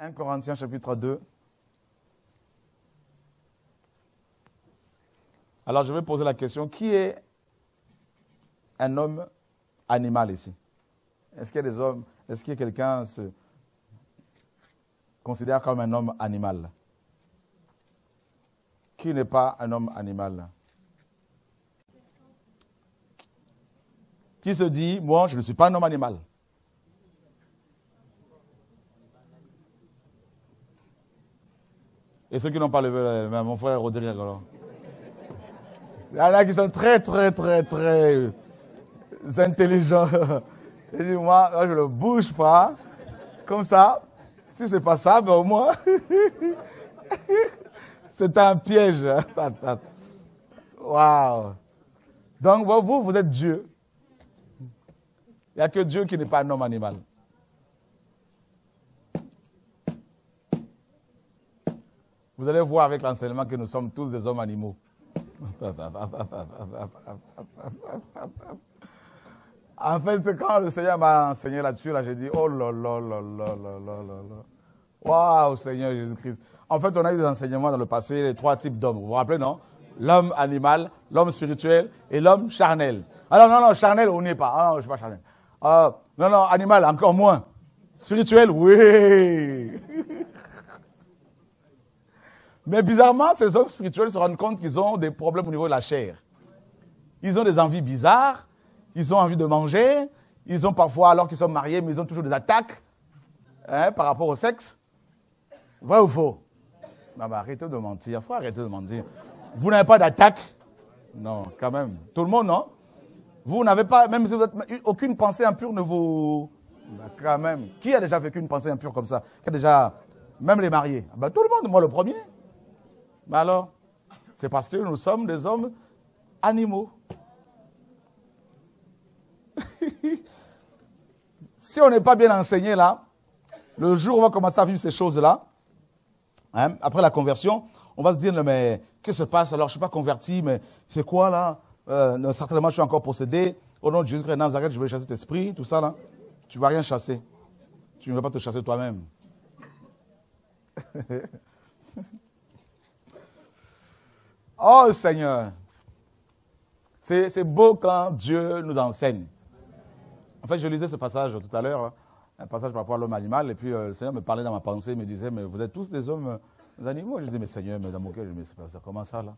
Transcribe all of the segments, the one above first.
1 Corinthiens chapitre 2. Alors je vais poser la question, qui est un homme animal ici Est-ce qu'il y a des hommes, est-ce qu'il y a quelqu'un se considère comme un homme animal qui n'est pas un homme animal. Qui se dit, moi, je ne suis pas un homme animal. Et ceux qui n'ont pas levé mon frère Rodrigue, alors. Il y en a qui sont très, très, très, très euh, intelligents. Et moi, je ne le bouge pas. Comme ça, si c'est pas ça, ben au moins. C'est un piège. Waouh. Donc vous, vous êtes Dieu. Il n'y a que Dieu qui n'est pas un homme animal. Vous allez voir avec l'enseignement que nous sommes tous des hommes animaux. En fait, quand le Seigneur m'a enseigné là-dessus, là, j'ai dit, oh là là là là là là là. Waouh, Seigneur Jésus-Christ. En fait, on a eu des enseignements dans le passé, les trois types d'hommes. Vous vous rappelez, non L'homme animal, l'homme spirituel et l'homme charnel. Alors, non, non, charnel, on n'est pas. Ah, non, je ne suis pas charnel. Euh, non, non, animal, encore moins. Spirituel, oui. Mais bizarrement, ces hommes spirituels se rendent compte qu'ils ont des problèmes au niveau de la chair. Ils ont des envies bizarres, ils ont envie de manger, ils ont parfois, alors qu'ils sont mariés, mais ils ont toujours des attaques hein, par rapport au sexe. Vrai ou faux ah bah, arrêtez de mentir, il faut arrêter de mentir. Vous n'avez pas d'attaque Non, quand même. Tout le monde, non Vous n'avez pas, même si vous êtes, aucune pensée impure ne vous... Bah, quand même. Qui a déjà vécu une pensée impure comme ça Qui a déjà, même les mariés ah bah, Tout le monde, moi le premier. Mais bah alors, c'est parce que nous sommes des hommes animaux. si on n'est pas bien enseigné là, le jour où on va commencer à vivre ces choses-là, Hein. Après la conversion, on va se dire, mais qu'est-ce qui se passe Alors, je ne suis pas converti, mais c'est quoi là euh, Certainement, je suis encore possédé. Au nom de Jésus-Christ Nazareth, je vais chasser cet esprit, tout ça là. Tu ne vas rien chasser. Tu ne vas pas te chasser toi-même. oh Seigneur, c'est beau quand Dieu nous enseigne. En fait, je lisais ce passage tout à l'heure un passage par rapport à l'homme animal, et puis euh, le Seigneur me parlait dans ma pensée, me disait, mais vous êtes tous des hommes euh, animaux. Je disais, mais Seigneur, mais dans mon cœur, je me ça comment ça là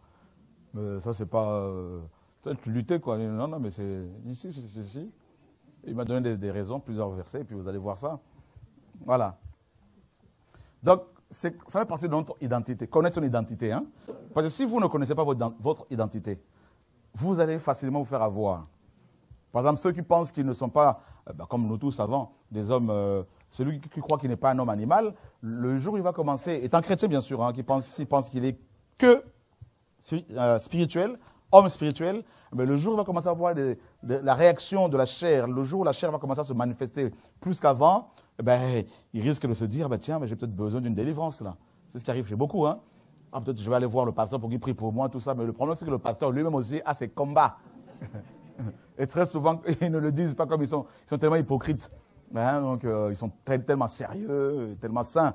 mais Ça, c'est pas. Euh, tu luttais quoi. non, non, mais c'est ici, c'est ici. Il m'a donné des, raisons, plusieurs versets, et puis vous allez voir ça. Voilà. Donc, ça fait partie de notre identité, connaître son identité. Hein? Parce que si vous ne connaissez pas votre identité, vous allez facilement vous faire avoir. Par exemple, ceux qui pensent qu'ils ne sont pas, euh, bah, comme nous tous savons, des hommes, euh, celui qui croit qu'il n'est pas un homme animal, le jour où il va commencer, étant chrétien bien sûr, hein, qui pense, pense qu'il est que euh, spirituel, homme spirituel, mais le jour où il va commencer à voir la réaction de la chair, le jour où la chair va commencer à se manifester plus qu'avant, eh ben, il risque de se dire, bah, tiens, mais j'ai peut-être besoin d'une délivrance là. C'est ce qui arrive chez beaucoup. Hein. Ah, peut-être je vais aller voir le pasteur pour qu'il prie pour moi, tout ça. Mais le problème, c'est que le pasteur lui-même aussi a ses combats. Et très souvent, ils ne le disent pas comme ils sont, ils sont tellement hypocrites. Hein, donc, euh, ils sont très, tellement sérieux, tellement saints.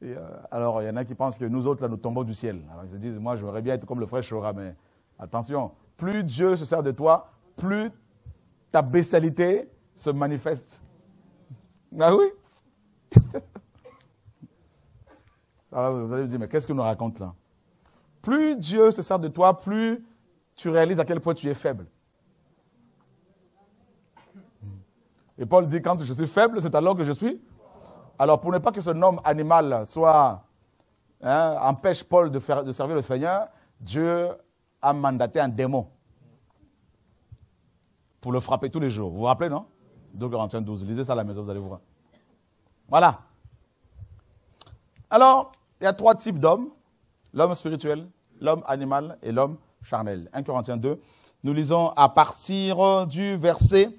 Et, euh, alors, il y en a qui pensent que nous autres, là, nous tombons du ciel. Alors, ils se disent, moi, j'aimerais bien être comme le frère Chora, mais attention, plus Dieu se sert de toi, plus ta bestialité se manifeste. Ah oui Vous allez me dire, mais qu'est-ce que nous raconte là Plus Dieu se sert de toi, plus tu réalises à quel point tu es faible. Et Paul dit, quand je suis faible, c'est alors que je suis. Alors pour ne pas que ce nom animal soit, hein, empêche Paul de, de servir le Seigneur, Dieu a mandaté un démon pour le frapper tous les jours. Vous vous rappelez, non 2 Corinthiens 12. Lisez ça à la maison, vous allez voir. Voilà. Alors, il y a trois types d'hommes. L'homme spirituel, l'homme animal et l'homme charnel. 1 Corinthiens 2. Nous lisons à partir du verset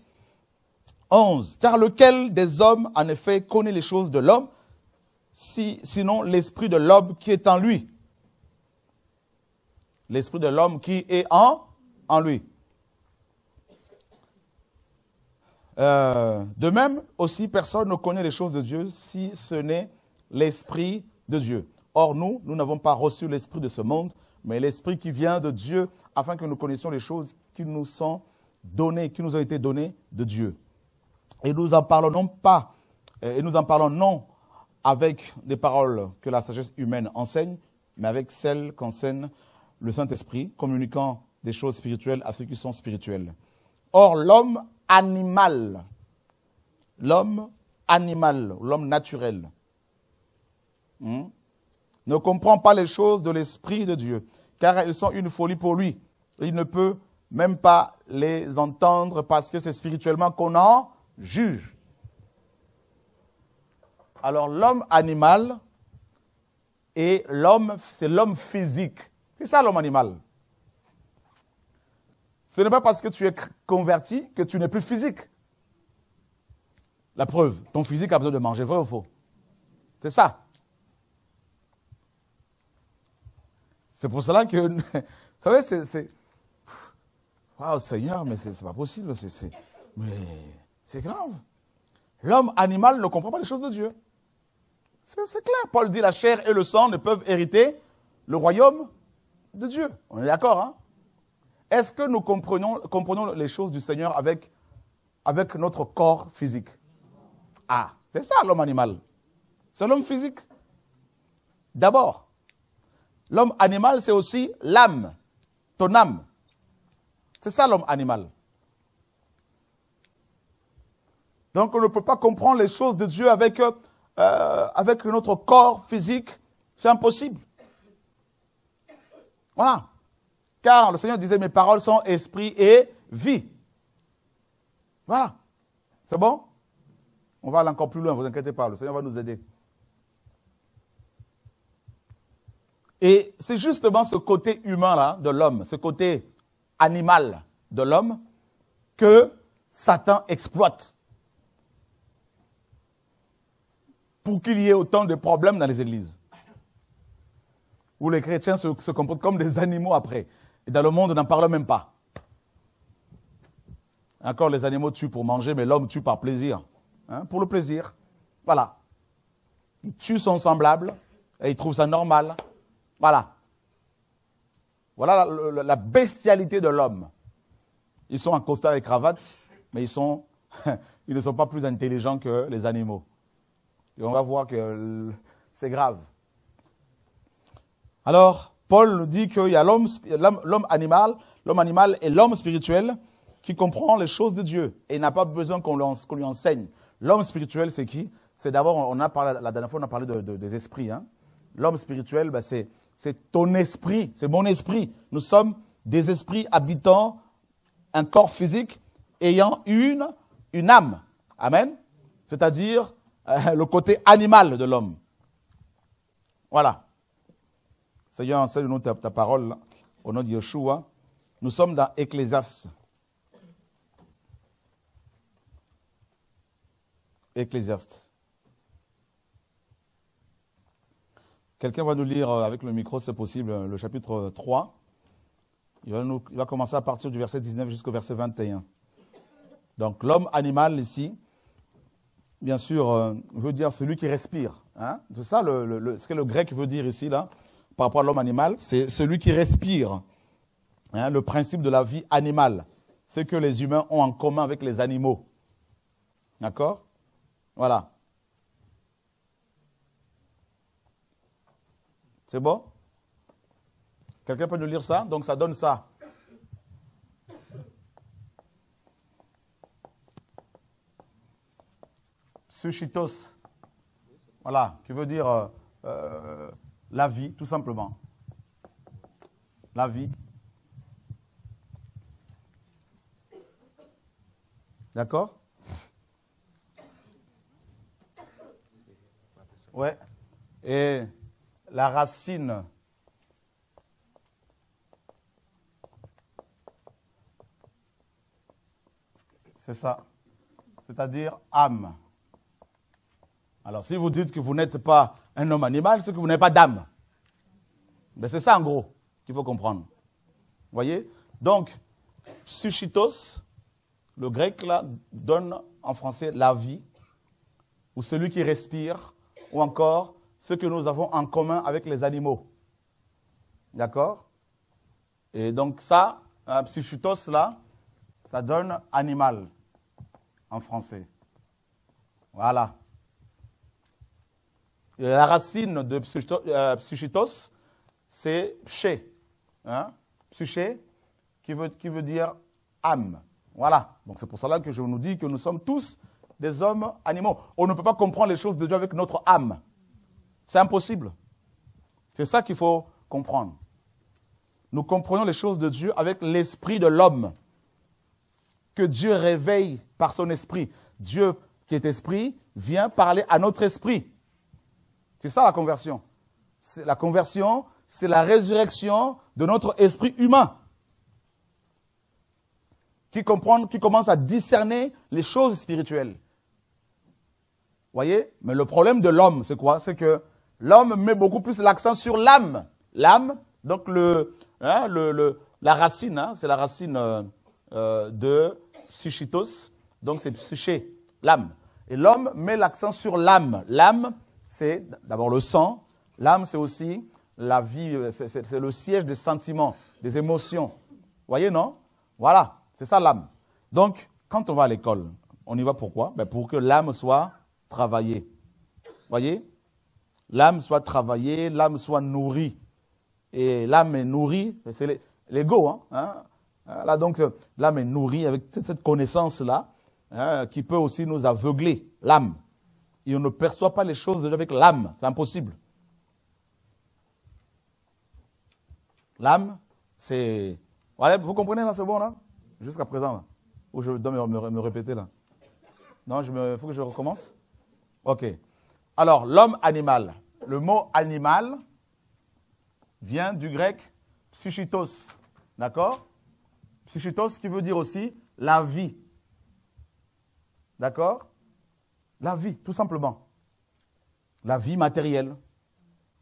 11. Car lequel des hommes, en effet, connaît les choses de l'homme, si, sinon l'esprit de l'homme qui est en lui L'esprit de l'homme qui est en, en lui. Euh, de même, aussi, personne ne connaît les choses de Dieu si ce n'est l'Esprit de Dieu. Or, nous, nous n'avons pas reçu l'Esprit de ce monde, mais l'Esprit qui vient de Dieu, afin que nous connaissions les choses qui nous sont données, qui nous ont été données de Dieu. Et nous en parlons non pas, euh, et nous en parlons non avec des paroles que la sagesse humaine enseigne, mais avec celles qu'enseigne le Saint-Esprit, communiquant des choses spirituelles à ceux qui sont spirituels. Or, l'homme animal, l'homme animal, l'homme naturel, hmm, ne comprend pas les choses de l'Esprit de Dieu, car elles sont une folie pour lui. Il ne peut même pas les entendre parce que c'est spirituellement qu'on en juge. Alors l'homme animal et l'homme, c'est l'homme physique. C'est ça l'homme animal. Ce n'est pas parce que tu es converti que tu n'es plus physique. La preuve, ton physique a besoin de manger, vrai ou faux C'est ça. C'est pour cela que, vous savez, c'est... Waouh, Seigneur, mais c'est pas possible. mais c'est grave. L'homme animal ne comprend pas les choses de Dieu. C'est clair. Paul dit la chair et le sang ne peuvent hériter le royaume de Dieu. On est d'accord, hein Est-ce que nous comprenons, comprenons, les choses du Seigneur avec, avec notre corps physique Ah, c'est ça l'homme animal. C'est l'homme physique. D'abord, l'homme animal, c'est aussi l'âme, ton âme. C'est ça l'homme animal. Donc on ne peut pas comprendre les choses de Dieu euh, euh, avec, notre corps physique. C'est impossible. Voilà. Car le Seigneur disait, mes paroles sont esprit et vie. Voilà. C'est bon On va aller encore plus loin, ne vous inquiétez pas, le Seigneur va nous aider. Et c'est justement ce côté humain-là de l'homme, ce côté animal de l'homme, que Satan exploite pour qu'il y ait autant de problèmes dans les églises. Où les chrétiens se, comportent comme des animaux après. Et dans le monde, on n'en parle même pas. Encore, les animaux tuent pour manger, mais l'homme tue par plaisir. Hein, pour le plaisir. Voilà. Ils tuent son semblable et ils trouvent ça normal. Voilà. Voilà la, bestialité de l'homme. Ils sont en costard et cravate, mais ils ne sont pas plus intelligents que les animaux. Et on va voir que euh, c'est grave. Alors, Paul nous dit qu'il y a l'homme animal, l'homme animal et l'homme spirituel qui comprend les choses de Dieu et n'a pas besoin qu'on lui enseigne. L'homme spirituel, c'est qui C'est d'abord, on a parlé, la dernière fois, on a parlé des esprits. Hein. L'homme spirituel, ben, c'est ton esprit, c'est mon esprit. Nous sommes des esprits habitant un corps physique ayant une âme. Amen. C'est-à-dire euh, le côté animal de l'homme. Voilà. Seigneur, enseigne-nous ta, ta, parole au nom de Yeshua. Nous sommes dans Ecclésiaste. Ecclésiaste. Quelqu'un va nous lire euh, avec le micro, c'est possible, le chapitre 3. il va commencer à partir du verset 19 jusqu'au verset 21. Donc l'homme animal ici, bien sûr, euh, veut dire celui qui respire. Hein c'est ça ce que le grec veut dire ici, là, par rapport à l'homme animal, c'est celui qui respire. Hein, le principe de la vie animale, c'est que les humains ont en commun avec les animaux. D'accord Voilà. C'est bon Quelqu'un peut nous lire ça Donc ça donne ça. sushitos, voilà, qui veut dire euh, euh, la vie, tout simplement. La vie. D'accord Ouais. Et la racine. C'est ça. C'est-à-dire âme. Alors si vous dites que vous n'êtes pas un homme animal, c'est que vous n'avez pas d'âme. Mais c'est ça en gros qu'il faut comprendre. Vous voyez Donc, psychitos, le grec là, donne en français la vie, ou celui qui respire, ou encore ce que nous avons en commun avec les animaux. D'accord Et donc ça, euh, psychitos, là, ça donne animal en français. Voilà. La racine de euh, psychitos, c'est psyché. Hein? Psyché, qui veut, dire âme. Voilà. Donc c'est pour cela que je vous dis que nous sommes tous des hommes animaux. On ne peut pas comprendre les choses de Dieu avec notre âme. C'est impossible. C'est ça qu'il faut comprendre. Nous comprenons les choses de Dieu avec l'esprit de l'homme, que Dieu réveille par son esprit. Dieu, qui est esprit, vient parler à notre esprit. C'est ça la conversion. La conversion, c'est la résurrection de notre esprit humain qui, comprend, qui commence à discerner les choses spirituelles. Voyez Mais le problème de l'homme, c'est quoi C'est que l'homme met beaucoup plus l'accent sur l'âme. L'âme, donc le, hein, le, la racine, hein, c'est la racine euh, euh, de psychitos, donc c'est psyché, l'âme. Et l'homme met l'accent sur l'âme. L'âme, c'est d'abord le sang. L'âme, c'est aussi la vie, euh, c'est le siège des sentiments, des émotions. Vous voyez, non Voilà, c'est ça l'âme. Donc, quand on va à l'école, on y va pourquoi ben, Pour que l'âme soit travaillée. Vous voyez L'âme soit travaillée, l'âme soit nourrie. Et l'âme est nourrie, ben, c'est l'ego. Hein, hein. Là, donc, euh, l'âme est nourrie avec cette connaissance-là hein, qui peut aussi nous aveugler, l'âme et on ne perçoit pas les choses avec l'âme. C'est impossible. L'âme, c'est... vous comprenez, là, c'est bon, là Jusqu'à présent, Ou oh, je dois me, répéter, là. Non, il faut que je recommence Ok. Alors, l'homme animal. Le mot animal vient du grec psychitos. D'accord Psychitos qui veut dire aussi la vie. D'accord la vie, tout simplement. La vie matérielle,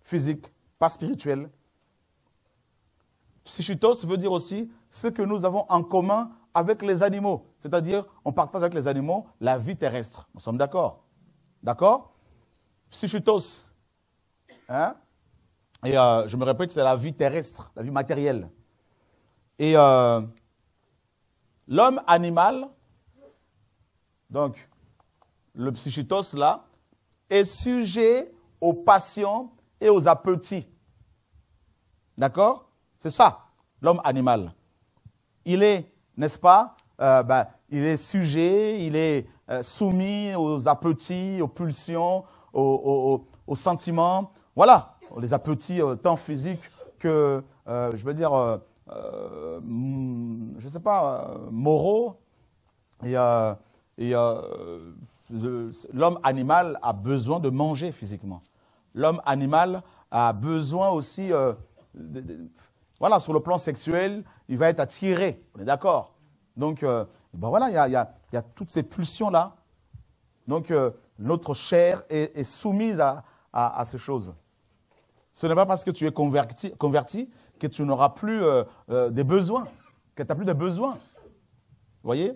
physique, pas spirituelle. Psychutos veut dire aussi ce que nous avons en commun avec les animaux. C'est-à-dire, on partage avec les animaux la vie terrestre. Nous sommes d'accord. D'accord Psychutos, Hein Et euh, je me répète, c'est la vie terrestre, la vie matérielle. Et euh, l'homme animal, donc, le psychitos là, est sujet aux passions et aux appétits. D'accord C'est ça, l'homme animal. Il est, n'est-ce pas, euh, ben, il est sujet, il est euh, soumis aux appétits, aux pulsions, aux, sentiments. Voilà, les appétits euh, tant physiques que, je veux dire, je ne sais pas, moraux. Et et euh, l'homme animal a besoin de manger physiquement. L'homme animal a besoin aussi, euh, voilà, sur le plan sexuel, il va être attiré, on est d'accord. Donc, euh, ben voilà, il y a, toutes ces pulsions-là. Donc, notre chair est, soumise à, ces choses. Ce n'est pas parce que tu es converti, converti que tu n'auras plus des besoins, que tu n'as plus de besoins. Vous voyez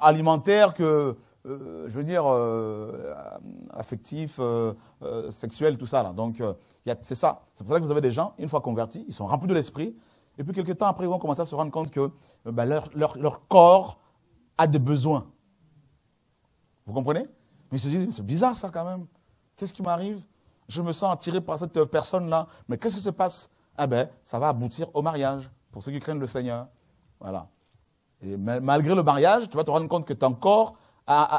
alimentaire que, euh, je veux dire, euh, affectif, euh, sexuel, tout ça. Là. Donc, c'est ça. C'est pour ça que vous avez des gens, une fois convertis, ils sont remplis de l'esprit. Et puis, quelques temps après, ils vont commencer à se rendre compte que ben, leur, corps a des besoins. Vous comprenez mais ils se disent, c'est bizarre ça quand même. Qu'est-ce qui m'arrive Je me sens attiré par cette personne-là. Mais qu'est-ce qui se passe Ah ben, ça va aboutir au mariage, pour ceux qui craignent le Seigneur. Voilà malgré le mariage, tu vas te rendre compte que ton corps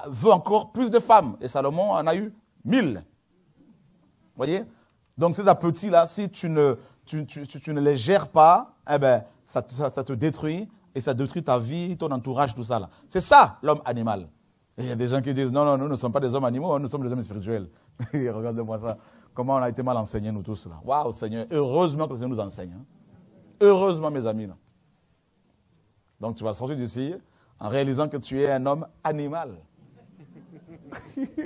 veut encore plus de femmes. Et Salomon en a eu mille. Vous voyez Donc ces appétits là si tu ne, tu, les gères pas, eh ben, ça, te détruit et ça détruit ta vie, ton entourage, tout ça. C'est ça l'homme animal. Et il y a des gens qui disent, non, non, nous ne sommes pas des hommes animaux, hein, nous sommes des hommes spirituels. regardez moi ça. Comment on a été mal enseignés, nous tous. là. Waouh, Seigneur. Heureusement que le Seigneur nous enseigne. Hein. Heureusement, mes amis. Donc tu vas sortir d'ici en réalisant que tu es un homme animal.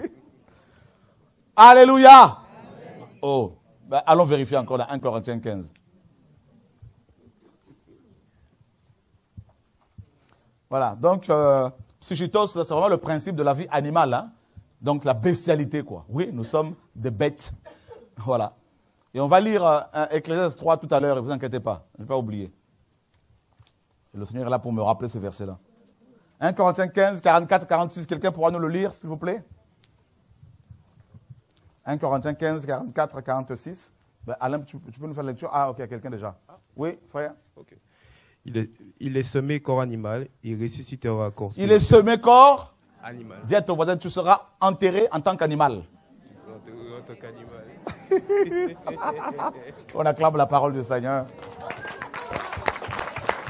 Alléluia. Oh, ben, allons vérifier encore la 1 Corinthiens 15. Voilà, donc euh, psychitos, c'est vraiment le principe de la vie animale. Hein. Donc la bestialité, quoi. Oui, nous sommes des bêtes. Voilà. Et on va lire euh, 3 tout à l'heure, ne vous inquiétez pas, je ne vais pas oublier. Le Seigneur est là pour me rappeler ce verset-là. 1 Corinthiens 15, 44, 46, quelqu'un pourra nous le lire, s'il vous plaît 1 Corinthiens 15, 44, 46. Alain, tu, peux nous faire la lecture Ah, ok, quelqu'un déjà. Ah. Oui, frère OK. il, est, il est, semé corps animal, il ressuscitera corps Il est semé corps animal. Dis à ton voisin, tu seras enterré en tant qu'animal. En tant qu'animal. On acclame la parole du Seigneur.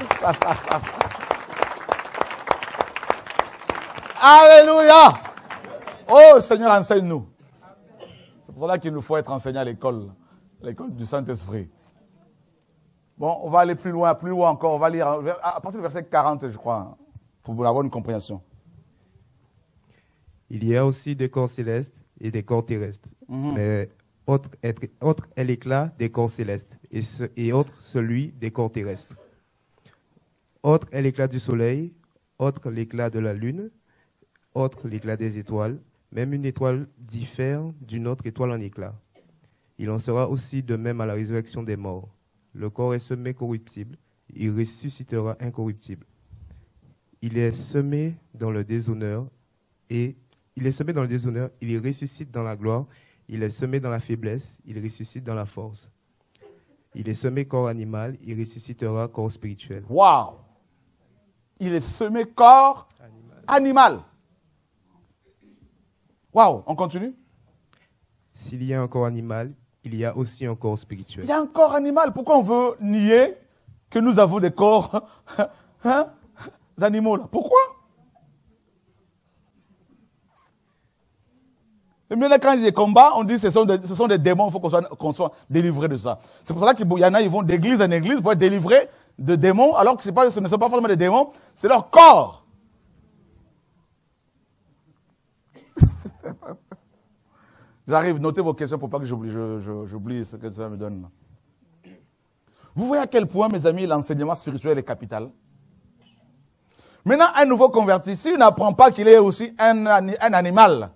Alléluia. Oh Seigneur, enseigne-nous. C'est pour cela qu'il nous faut être enseignés à l'école, l'école du Saint-Esprit. Bon, on va aller plus loin, plus loin encore. On va lire à partir du verset 40, je crois, pour avoir une compréhension. Il y a aussi des corps célestes et des corps terrestres. Mhm. Mais autre, autre est l'éclat des corps célestes et, et autre celui des corps terrestres. Autre est l'éclat du soleil, autre l'éclat de la lune, autre l'éclat des étoiles. Même une étoile diffère d'une autre étoile en éclat. Il en sera aussi de même à la résurrection des morts. Le corps est semé corruptible, il ressuscitera incorruptible. Il est semé dans le déshonneur et il est semé dans le déshonneur, il ressuscite dans la gloire, il est semé dans la faiblesse, il ressuscite dans la force. Il est semé corps animal, il ressuscitera corps spirituel. Wow! il est semé corps animal. animal. Waouh, on continue S'il y a un corps animal, il y a aussi un corps spirituel. Il y a un corps animal. Pourquoi on veut nier que nous avons des corps hein, hein, animaux là Pourquoi Mais là, quand il y a des combats, on dit que ce sont des, démons, il faut qu'on soit, délivré de ça. C'est pour ça qu'il y en a, ils vont d'église en église pour être délivrés de démons, alors que ce ne sont pas forcément des démons, c'est leur corps. J'arrive, notez vos questions pour pas que j'oublie, ce que ça me donne. Vous voyez à quel point, mes amis, l'enseignement spirituel est capital. Maintenant, un nouveau converti, s'il n'apprend pas qu'il est aussi un animal,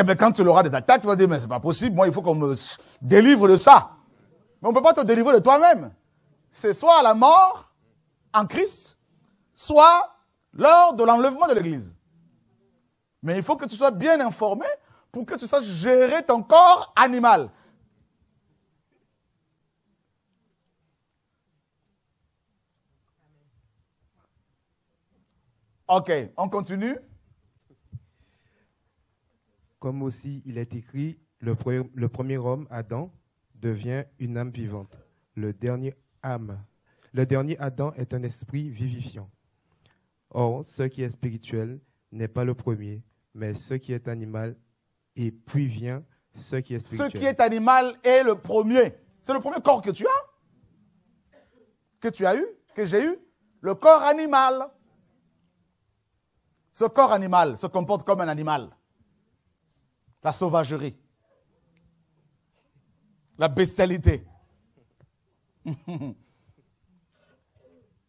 Eh bien, quand tu auras des attaques, tu vas dire, mais c'est pas possible, moi, il faut qu'on me délivre de ça. Mais on ne peut pas te délivrer de toi-même. C'est soit à la mort en Christ, soit lors de l'enlèvement de l'Église. Mais il faut que tu sois bien informé pour que tu saches gérer ton corps animal. Ok, on continue comme aussi il est écrit, le, premier homme, Adam, devient une âme vivante. Le dernier âme, le dernier Adam est un esprit vivifiant. Or, ce qui est spirituel n'est pas le premier, mais ce qui est animal, et puis vient ce qui est spirituel. Ce qui est animal est le premier. C'est le premier corps que tu as, que tu as eu, que j'ai eu, le corps animal. Ce corps animal se comporte comme un animal la sauvagerie, la bestialité.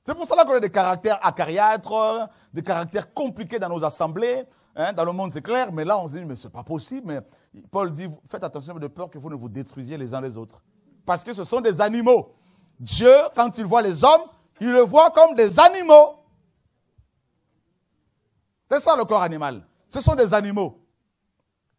C'est pour cela qu'on a des caractères acariâtres, des caractères compliqués dans nos assemblées. Hein, dans le monde, c'est clair, mais là, on se dit, mais n'est pas possible. Mais Paul dit, faites attention de peur que vous ne vous détruisiez les uns les autres. Parce que ce sont des animaux. Dieu, quand il voit les hommes, il le voit comme des animaux. C'est ça le corps animal. Ce sont des animaux.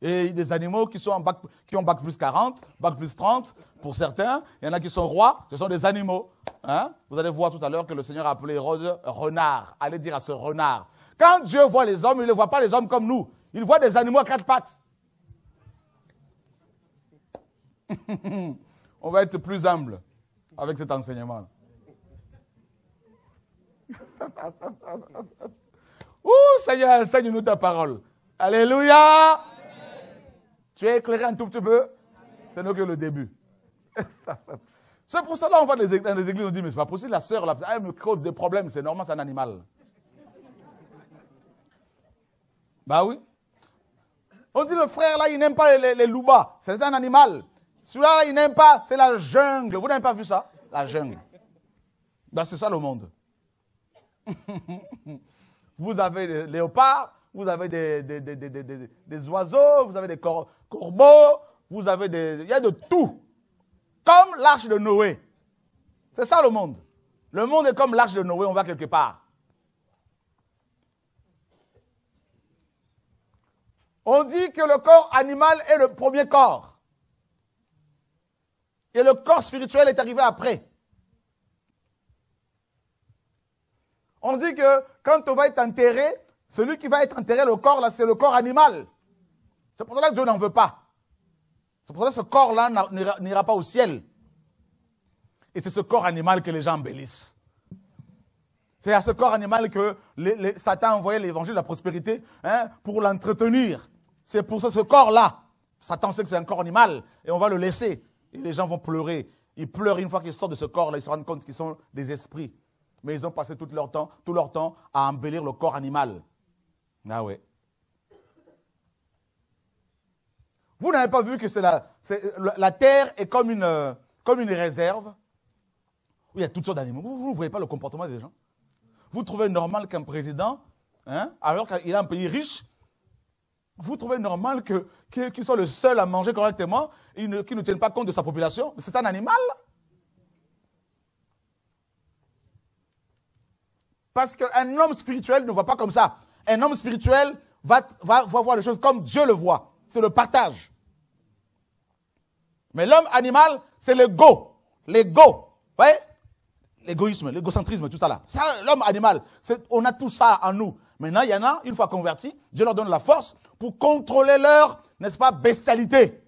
Et des animaux qui, sont en bac, qui ont bac plus 40, bac plus 30, pour certains. Il y en a qui sont rois, ce sont des animaux. Hein. Vous allez voir tout à l'heure que le Seigneur a appelé renard. Allez dire à ce renard. Quand Dieu voit les hommes, il ne voit pas les hommes comme nous. Il voit des animaux à quatre pattes. On va être plus humble avec cet enseignement. Ouh, Seigneur, enseigne-nous ta parole. Alléluia. Tu es éclairé un tout petit peu Ce n'est que le début. c'est pour ça qu'on va dans les églises, on dit, mais c'est pas possible, la sœur, elle me cause des problèmes, c'est normal, c'est un animal. bah oui. On dit, le frère, là, il n'aime pas les, les, c'est un animal. Celui-là, il n'aime pas, c'est la jungle. Vous n'avez pas vu ça La jungle. Ben, c'est ça le monde. Vous avez les léopards, vous avez des, des, des oiseaux, vous avez des corbeaux, vous avez des... Il y a de tout. Comme l'arche de Noé. C'est ça le monde. Le monde est comme l'arche de Noé, on va quelque part. On dit que le corps animal est le premier corps. Et le corps spirituel est arrivé après. On dit que quand on va être enterré, celui qui va être enterré, le corps, là, c'est le corps animal. C'est pour cela que Dieu n'en veut pas. C'est pour ça que ce corps-là n'ira pas au ciel. Et c'est ce corps animal que les gens embellissent. C'est à ce corps animal que Satan a envoyé l'évangile de la prospérité hein, pour l'entretenir. C'est pour ça ce corps-là. Satan sait que c'est un corps animal et on va le laisser. Et les gens vont pleurer. Ils pleurent une fois qu'ils sortent de ce corps-là. Ils se rendent compte qu'ils sont des esprits. Mais ils ont passé tout leur temps, tout leur temps à embellir le corps animal. Ah oui. Vous n'avez pas vu que la, terre est comme une, euh, comme une réserve où il y a toutes sortes d'animaux. Vous ne voyez pas le comportement des gens. Vous trouvez normal qu'un président, hein, alors qu'il a un pays riche, vous trouvez normal qu'il soit le seul à manger correctement, qu'il ne, ne tienne pas compte de sa population C'est un animal Parce qu'un homme spirituel ne voit pas comme ça. Un homme spirituel va, voir les choses comme Dieu le voit. C'est le partage. Mais l'homme animal, c'est l'ego. L'ego. Vous voyez L'égoïsme, l'égocentrisme, tout ça là. Ça, l'homme animal, on a tout ça en nous. Maintenant, il y en a, une fois convertis, Dieu leur donne la force pour contrôler leur, n'est-ce pas, bestialité.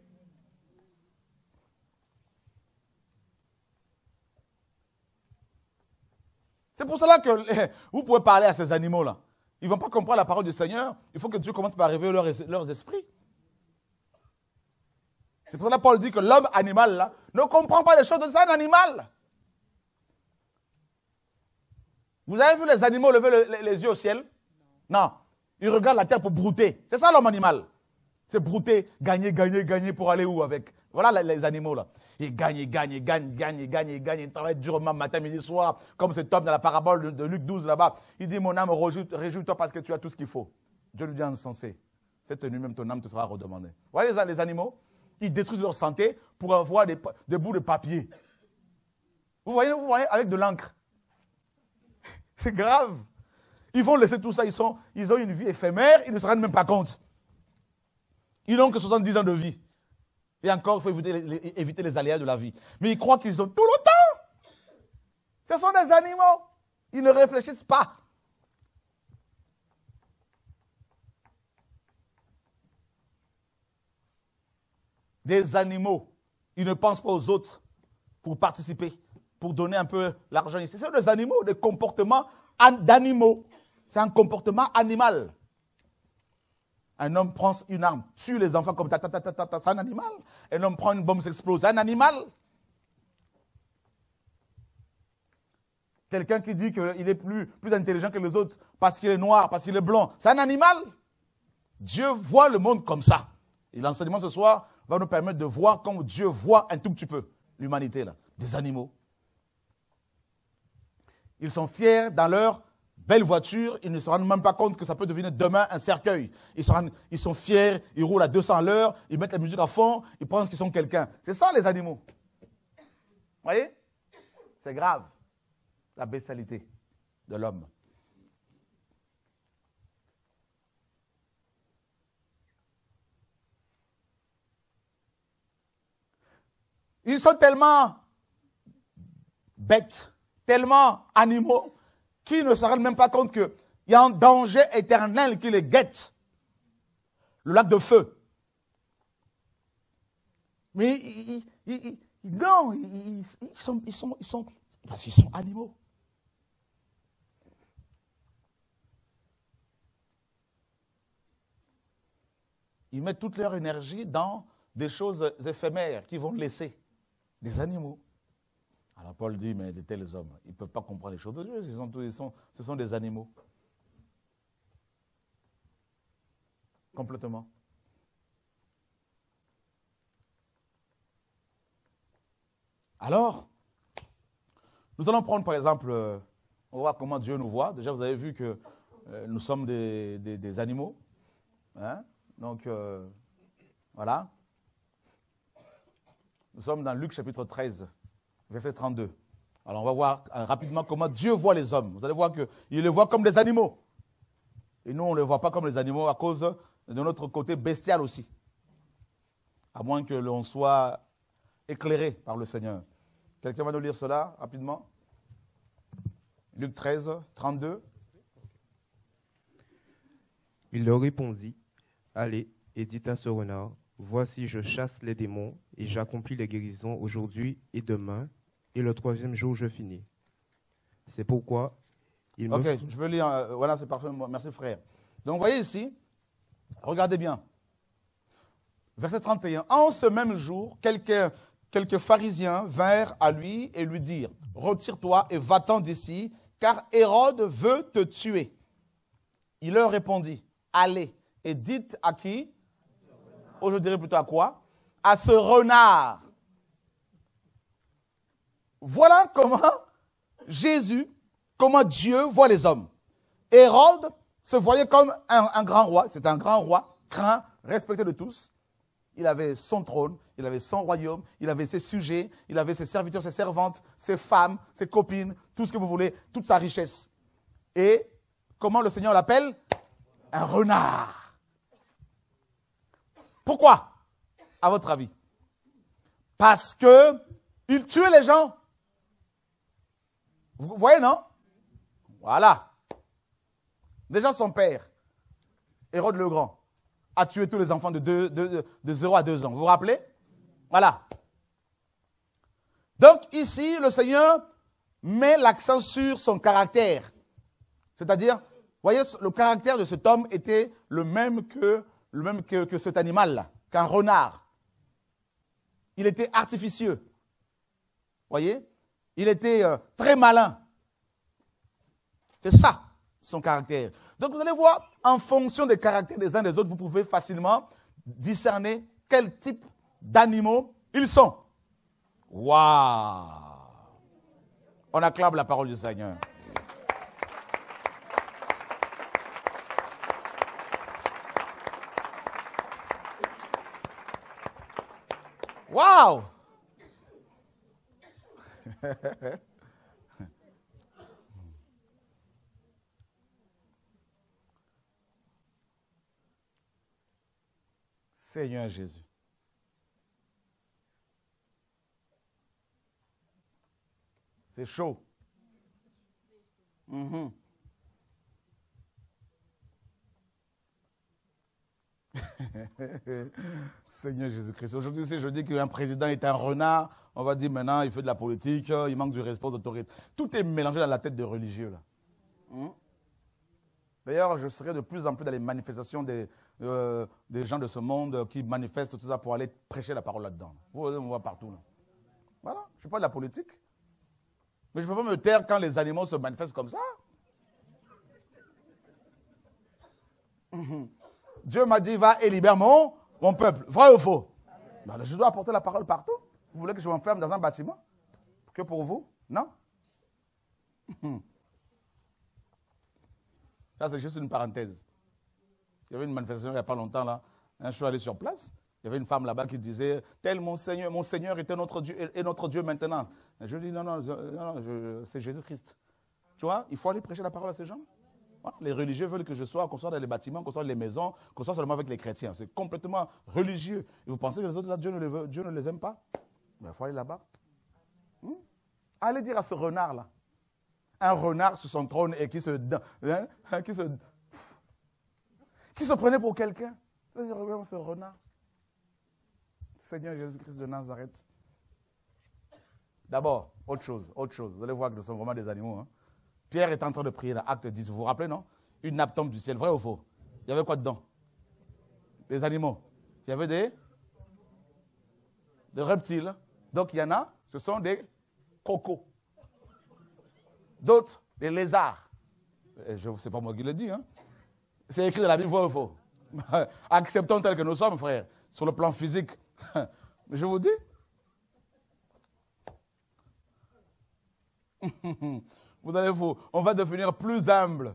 C'est pour cela que vous pouvez parler à ces animaux-là ils ne vont pas comprendre la parole du Seigneur, il faut que Dieu commence par réveiller leurs esprits. C'est pour ça que Paul dit que l'homme animal là, ne comprend pas les choses de un animal. Vous avez vu les animaux lever les yeux au ciel Non. Ils regardent la terre pour brouter. C'est ça l'homme animal. C'est brouter, gagner, gagner, gagner pour aller où avec Voilà les animaux là. Il gagne, il gagne, il gagne, il gagne, il gagne, il gagne. Il travaille durement matin, midi, soir, comme cet homme dans la parabole de, Luc 12 là-bas. Il dit, mon âme, réjouis-toi parce que tu as tout ce qu'il faut. Dieu lui dit sensé. Cette nuit même, ton âme te sera redemandée. Voyez les, animaux, ils détruisent leur santé pour avoir des, bouts de papier. Vous voyez, vous voyez, avec de l'encre. C'est grave. Ils vont laisser tout ça, ils, ils ont une vie éphémère, ils ne se rendent même pas compte. Ils n'ont que 70 ans de vie. Et encore, il faut éviter les, éviter aléas de la vie. Mais ils croient qu'ils ont tout le temps. Ce sont des animaux. Ils ne réfléchissent pas. Des animaux. Ils ne pensent pas aux autres pour participer, pour donner un peu l'argent ici. Ce sont des animaux, des comportements d'animaux. C'est un comportement animal. Un homme prend une arme, tue les enfants comme ta ta ta ta c'est un animal. Un homme prend une bombe, s'explose, un animal. Quelqu'un qui dit qu'il est plus, plus intelligent que les autres parce qu'il est noir, parce qu'il est blanc, c'est un animal. Dieu voit le monde comme ça. Et l'enseignement ce soir va nous permettre de voir comme Dieu voit un tout petit peu l'humanité, des animaux. Ils sont fiers dans leur belle voiture, ils ne se rendent même pas compte que ça peut devenir demain un cercueil. Ils, sont, fiers, ils roulent à 200 l'heure, ils mettent la musique à fond, ils pensent qu'ils sont quelqu'un. C'est ça les animaux. Vous voyez C'est grave, la bestialité de l'homme. Ils sont tellement bêtes, tellement animaux, qui ne se rendent même pas compte qu'il y a un danger éternel qui les guette. Le lac de feu. Mais non, ils, sont, ils, sont, sont animaux. Ils mettent toute leur énergie dans des choses éphémères qui vont laisser des animaux. Alors Paul dit, mais de tels hommes, ils ne peuvent pas comprendre les choses de Dieu, sont, ils ce sont des animaux. Complètement. Alors, nous allons prendre par exemple, euh, on va voir comment Dieu nous voit. Déjà, vous avez vu que euh, nous sommes des, animaux. Hein. Donc, euh, voilà. Nous sommes dans Luc chapitre 13 verset 32. Alors on va voir euh, rapidement comment Dieu voit les hommes. Vous allez voir qu'il les voit comme des animaux. Et nous, on ne les voit pas comme des animaux à cause de notre côté bestial aussi. À moins que l'on soit éclairé par le Seigneur. Quelqu'un va nous lire cela rapidement Luc 13, 32. Il leur répondit, allez et dites à ce renard, voici je chasse les démons et j'accomplis les guérisons aujourd'hui et demain et le troisième jour, je finis. C'est pourquoi il Ok, je veux lire. Euh, voilà, c'est parfait. Merci, frère. Donc, voyez ici, regardez bien. Verset 31. En ce même jour, quelques, quelques pharisiens vinrent à lui et lui dirent Retire-toi et va-t'en d'ici, car Hérode veut te tuer. Il leur répondit Allez et dites à qui oh, je dirais plutôt à quoi À ce renard voilà comment Jésus, comment Dieu voit les hommes. Hérode se voyait comme un, grand roi, c'est un grand roi, craint, respecté de tous. Il avait son trône, il avait son royaume, il avait ses sujets, il avait ses serviteurs, ses servantes, ses femmes, ses copines, tout ce que vous voulez, toute sa richesse. Et comment le Seigneur l'appelle Un renard. Pourquoi, à votre avis Parce que il tuait les gens. Vous voyez, non Voilà. Déjà son père, Hérode le Grand, a tué tous les enfants de, 0 à 2 ans. Vous vous rappelez Voilà. Donc ici, le Seigneur met l'accent sur son caractère. C'est-à-dire, voyez, le caractère de cet homme était le même que, le même que, cet animal qu'un renard. Il était artificieux. Voyez il était euh, très malin. C'est ça, son caractère. Donc vous allez voir, en fonction des caractères des uns des autres, vous pouvez facilement discerner quel type d'animaux ils sont. Waouh On acclame la parole du Seigneur. Waouh Seigneur Jésus. C'est chaud. Mm-hmm. Seigneur Jésus-Christ. Aujourd'hui, si je dis qu'un président est un renard, on va dire maintenant, il fait de la politique, il manque du respect d'autorité Tout est mélangé dans la tête des religieux. Là. Hein? D'ailleurs, je serai de plus en plus dans les manifestations des, euh, des gens de ce monde qui manifestent tout ça pour aller prêcher la parole là-dedans. Vous allez me voit partout. Voilà, je ne suis pas de la politique. Mais je ne peux pas me taire quand les animaux se manifestent comme ça. Dieu m'a dit, va et libère mon, peuple. Vrai ou faux ben, Je dois apporter la parole partout. Vous voulez que je m'enferme dans un bâtiment Que pour vous Non Là, c'est juste une parenthèse. Il y avait une manifestation il n'y a pas longtemps, là. Je suis allé sur place. Il y avait une femme là-bas qui disait Tel mon Seigneur, mon Seigneur était notre Dieu, est notre Dieu maintenant. je lui dis Non, non, non c'est Jésus-Christ. Tu vois, il faut aller prêcher la parole à ces gens les religieux veulent que je sois, qu'on soit dans les bâtiments, qu'on soit dans les maisons, qu'on soit seulement avec les chrétiens. C'est complètement religieux. Et vous pensez que les autres, là, Dieu ne les, aime pas Mais il faut aller là-bas. Hmm? Allez dire à ce renard-là. Un renard sur son trône et qui se... Hein, hein, qui se, qui se prenait pour quelqu'un. Regarde ce renard. Seigneur Jésus-Christ de Nazareth. D'abord, autre chose, autre chose. Vous allez voir que nous sommes vraiment des animaux. Hein. Pierre est en train de prier dans Acte 10. Vous vous rappelez, non Une nappe tombe du ciel. Vrai ou faux Il y avait quoi dedans Des animaux. Il y avait des, reptiles. Donc il y en a, ce sont des cocos. D'autres, des lézards. je ne sais pas moi qui le dis. Hein? C'est écrit dans la Bible, vrai ou faux Acceptons tel que nous sommes, frère. sur le plan physique. je vous dis. vous allez vous, on va devenir plus humble.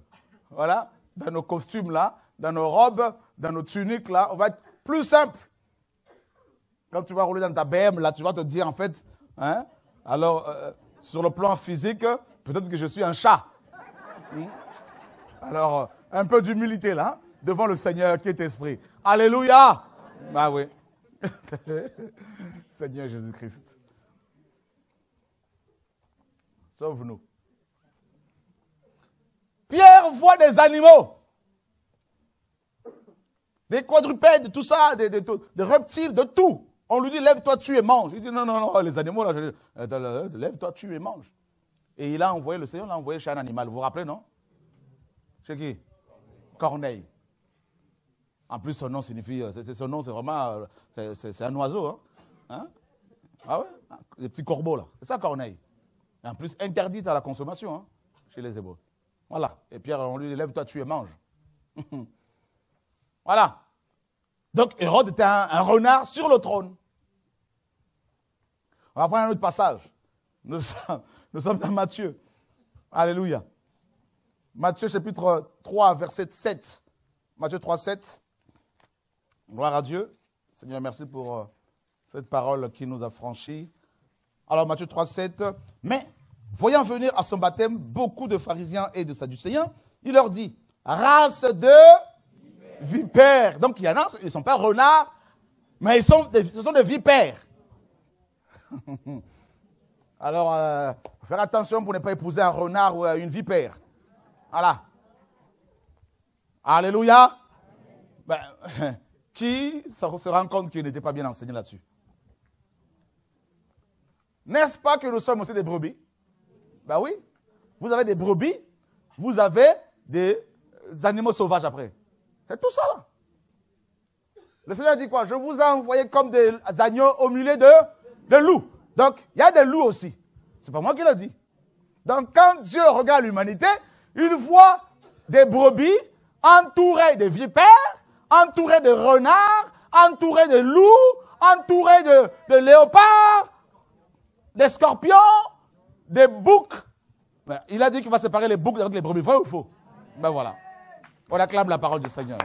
Voilà, dans nos costumes là, dans nos robes, dans nos tuniques là, on va être plus simple. Quand tu vas rouler dans ta BM là, tu vas te dire en fait, hein, alors euh, sur le plan physique, peut-être que je suis un chat. Hmm? Alors, euh, un peu d'humilité là, devant le Seigneur qui est esprit. Alléluia! Ah oui. Seigneur Jésus-Christ. Sauve-nous. Pierre voit des animaux, des quadrupèdes, tout ça, des, reptiles, de tout. On lui dit, lève-toi, tu et mange. Il dit, non, non, non, les animaux, là, euh, lève-toi, tu et mange. Et il a envoyé, le Seigneur l'a envoyé chez un animal. Vous vous rappelez, non Chez qui Corneille. En plus, son nom signifie, euh, c'est, son nom, c'est vraiment, euh, c'est, un oiseau. Hein. Hein? ah ouais ah, Des petits corbeaux, là. C'est ça, Corneille. en plus, interdite à la consommation hein, chez les hébreux. Voilà. Et Pierre, on lui dit, lève-toi, tu et mange. voilà. Donc Hérode était un, renard sur le trône. On va prendre un autre passage. Nous sommes, nous sommes dans Matthieu. Alléluia. Matthieu chapitre 3, verset 7. Matthieu 3, 7. Gloire à Dieu. Seigneur, merci pour euh, cette parole qui nous a franchis. Alors Matthieu 3, 7. Mais Voyant venir à son baptême beaucoup de pharisiens et de sadducéens, il leur dit Race de vipères. Donc il y en a, ils ne sont pas renards, mais ils sont des, ce sont des vipères. Alors, euh, faire attention pour ne pas épouser un renard ou euh, une vipère. Voilà. Alléluia. Ben, qui se rend compte qu'il n'était pas bien enseigné là-dessus N'est-ce pas que nous sommes aussi des brebis ben oui. Vous avez des brebis, vous avez des animaux sauvages après. C'est tout ça Le Seigneur dit quoi Je vous ai envoyé comme des agneaux au milieu de, de loups. Donc, il y a des loups aussi. C'est pas moi qui le dit. Donc, quand Dieu regarde l'humanité, il voit des brebis entourées de vipères, entourées de renards, entourées de loups, entourées de, de léopards, des scorpions, des boucs. Ben, il a dit qu'il va séparer les boucs les brebis. Vrai ou faux Ben voilà. On acclame la parole du Seigneur.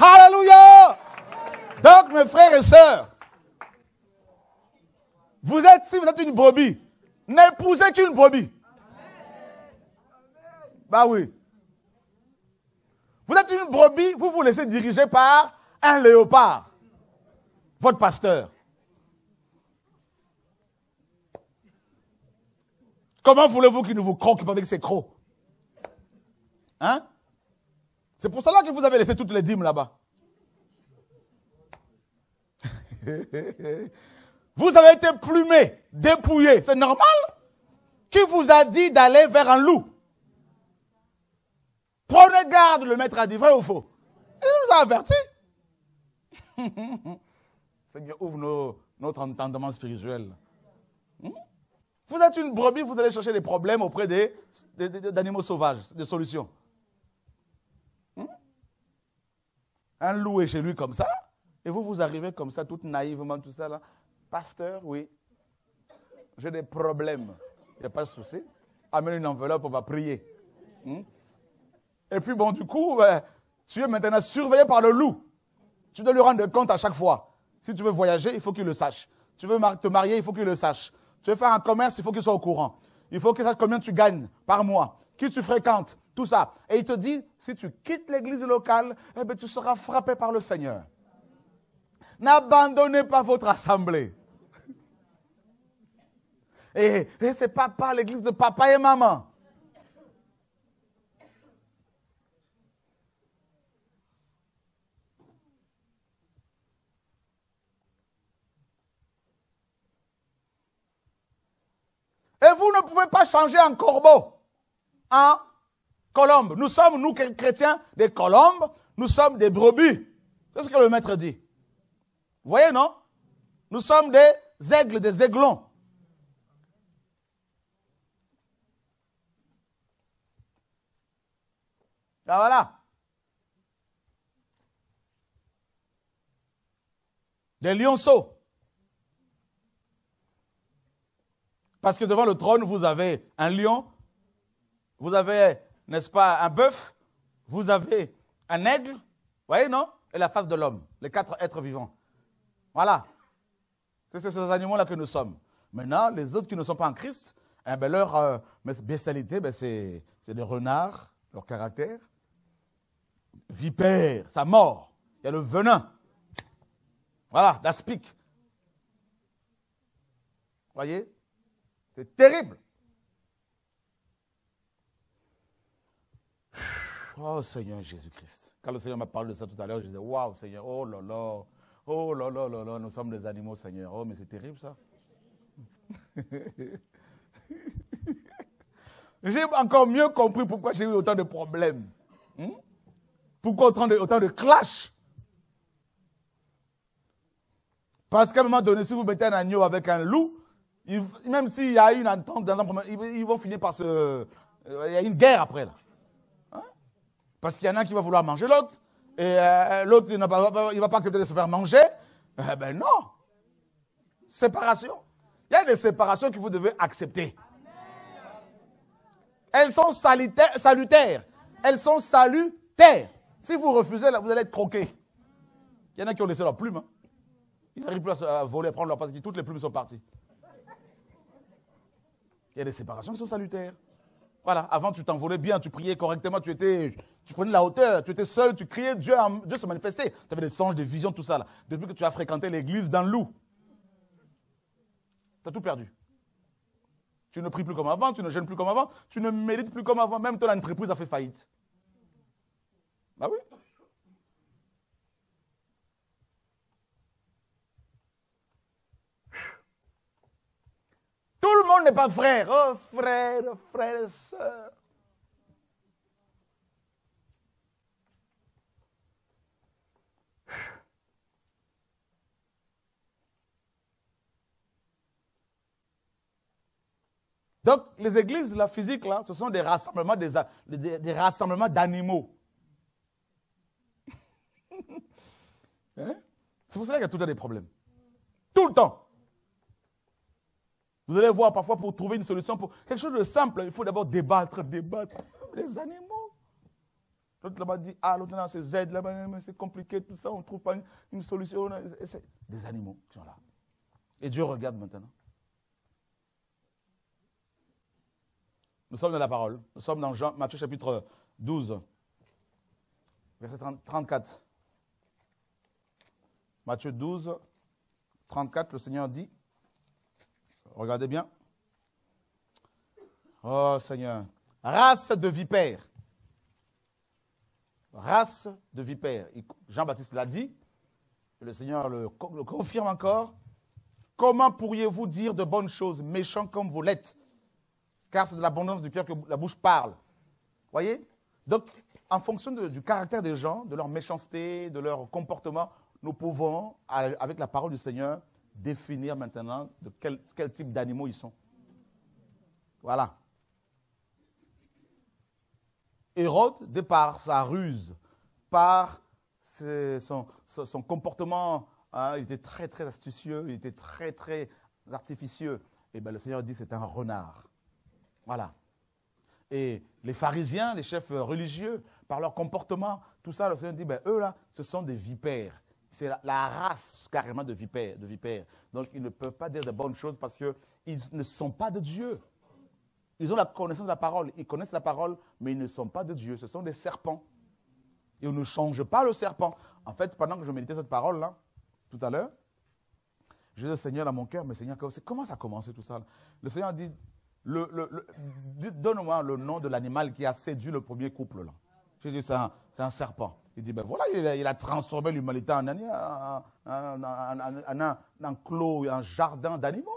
Hallelujah Donc, mes frères et sœurs, vous êtes, si vous êtes une brebis, n'épousez qu'une brebis. Ben oui. Vous êtes une brebis, vous vous laissez diriger par un léopard, votre pasteur. Comment voulez-vous qu'il ne vous croque pas avec ses crocs Hein C'est pour cela que vous avez laissé toutes les dîmes là-bas. vous avez été plumé, dépouillé. C'est normal Qui vous a dit d'aller vers un loup Prenez garde, le maître a dit vrai ou faux. Il nous a avertis. Seigneur, ouvre notre entendement spirituel. Hmm? Vous êtes une brebis, vous allez chercher des problèmes auprès d'animaux des, sauvages, des solutions. Hmm? Un loup est chez lui comme ça, et vous, vous arrivez comme ça, toute naïvement, tout ça là. Pasteur, oui, j'ai des problèmes. Il a pas de souci. Amène une enveloppe, on va prier. Hmm? Et puis bon, du coup, ben, tu es maintenant surveillé par le loup. Tu dois lui rendre compte à chaque fois. Si tu veux voyager, il faut qu'il le sache. Tu veux te marier, il faut qu'il le sache. Tu veux faire un commerce, il faut qu'il soit au courant. Il faut qu'il sache combien tu gagnes par mois, qui tu fréquentes, tout ça. Et il te dit, si tu quittes l'église locale, eh bien, tu seras frappé par le Seigneur. N'abandonnez pas votre assemblée. Et, et c'est papa, l'église de papa et maman. vous ne pouvez pas changer en corbeau, en colombe. Nous sommes, nous chrétiens, des colombes, nous sommes des brebis. C'est ce que le maître dit. Vous voyez, non Nous sommes des aigles, des aiglons. Là, ah, voilà. Des lionceaux. Parce que devant le trône, vous avez un lion, vous avez, n'est-ce pas, un bœuf, vous avez un aigle, vous voyez, non Et la face de l'homme, les quatre êtres vivants. Voilà. C'est ces animaux-là que nous sommes. Maintenant, les autres qui ne sont pas en Christ, eh ben, leur euh, bestialité, ben, c'est des renards, leur caractère. Vipère, sa mort. Il y a le venin. Voilà, Vous Voyez c'est terrible. Oh Seigneur Jésus-Christ. Quand le Seigneur m'a parlé de ça tout à l'heure, je disais, waouh Seigneur, oh là là, oh là là là là, nous sommes des animaux Seigneur. Oh mais c'est terrible ça. j'ai encore mieux compris pourquoi j'ai eu autant de problèmes. Hein? Pourquoi autant de, autant de clash Parce qu'à un moment donné, si vous mettez un agneau avec un loup, même s'il y a une attente dans un ils, vont finir par se. Euh, il y a une guerre après, là. Hein? Parce qu'il y en a qui va vouloir manger l'autre, et euh, l'autre, il ne va, pas accepter de se faire manger. Eh ben non. Séparation. Il y a des séparations que vous devez accepter. Elles sont salutaires. Elles sont salutaires. Si vous refusez, vous allez être croqué. Il y en a qui ont laissé leur plume. Hein. Ils n'arrivent plus à voler, prendre leur place. Toutes les plumes sont parties. Il y a des séparations qui sont salutaires. Voilà, avant tu t'envolais bien, tu priais correctement, tu étais, tu prenais la hauteur, tu étais seul, tu criais, Dieu, Dieu se manifestait. Tu avais des songes, des visions, tout ça. Là. Depuis que tu as fréquenté l'église dans le loup, tu as tout perdu. Tu ne pries plus comme avant, tu ne gênes plus comme avant, tu ne médites plus comme avant, même ton entreprise a fait faillite. Bah oui, Tout le monde n'est pas frère. Oh, frère, oh, frère, sœur. Donc, les églises, la physique, là, ce sont des rassemblements des, rassemblements d'animaux. Hein? C'est pour ça qu'il y a tout le temps des problèmes. Tout le temps. Vous allez voir parfois pour trouver une solution, pour quelque chose de simple, il faut d'abord débattre, débattre. Les animaux. L'autre là-bas dit Ah, l'autre là, c'est Z, là-bas, c'est compliqué, tout ça, on ne trouve pas une, solution. Des animaux qui sont là. Et Dieu regarde maintenant. Nous sommes dans la parole. Nous sommes dans Jean, Matthieu chapitre 12, verset 34. Matthieu 12, 34, le Seigneur dit Regardez bien. Oh Seigneur. Race de vipères. Race de vipères. Jean-Baptiste l'a dit. le Seigneur le, confirme encore. Comment pourriez-vous dire de bonnes choses, méchants comme vous l'êtes Car c'est de l'abondance du cœur que la bouche parle. Voyez Donc, en fonction du caractère des gens, de leur méchanceté, de leur comportement, nous pouvons, avec la parole du Seigneur, définir maintenant de quel, type d'animaux ils sont. Voilà. Hérode, de par sa ruse, par son, comportement, hein, il était très très astucieux, il était très très artificieux. Et eh bien le Seigneur dit c'est un renard. Voilà. Et les pharisiens, les chefs religieux, par leur comportement, tout ça, le Seigneur dit ben, eux là, ce sont des vipères c'est la, race carrément de vipères, de Donc, ils ne peuvent pas dire de bonnes choses parce qu'ils ne sont pas de Dieu. Ils ont la connaissance de la parole. Ils connaissent la parole, mais ils ne sont pas de Dieu. Ce sont des serpents. Et on ne change pas le serpent. En fait, pendant que je méditais cette parole-là, tout à l'heure, je le Seigneur dans mon cœur, mais Seigneur, comment ça a commencé tout ça Le Seigneur dit, donne-moi le nom de l'animal qui a séduit le premier couple. là. J'ai dit, c'est un serpent. Il dit, ben voilà, il a, transformé l'humanité en, un en, en, clos, jardin d'animaux.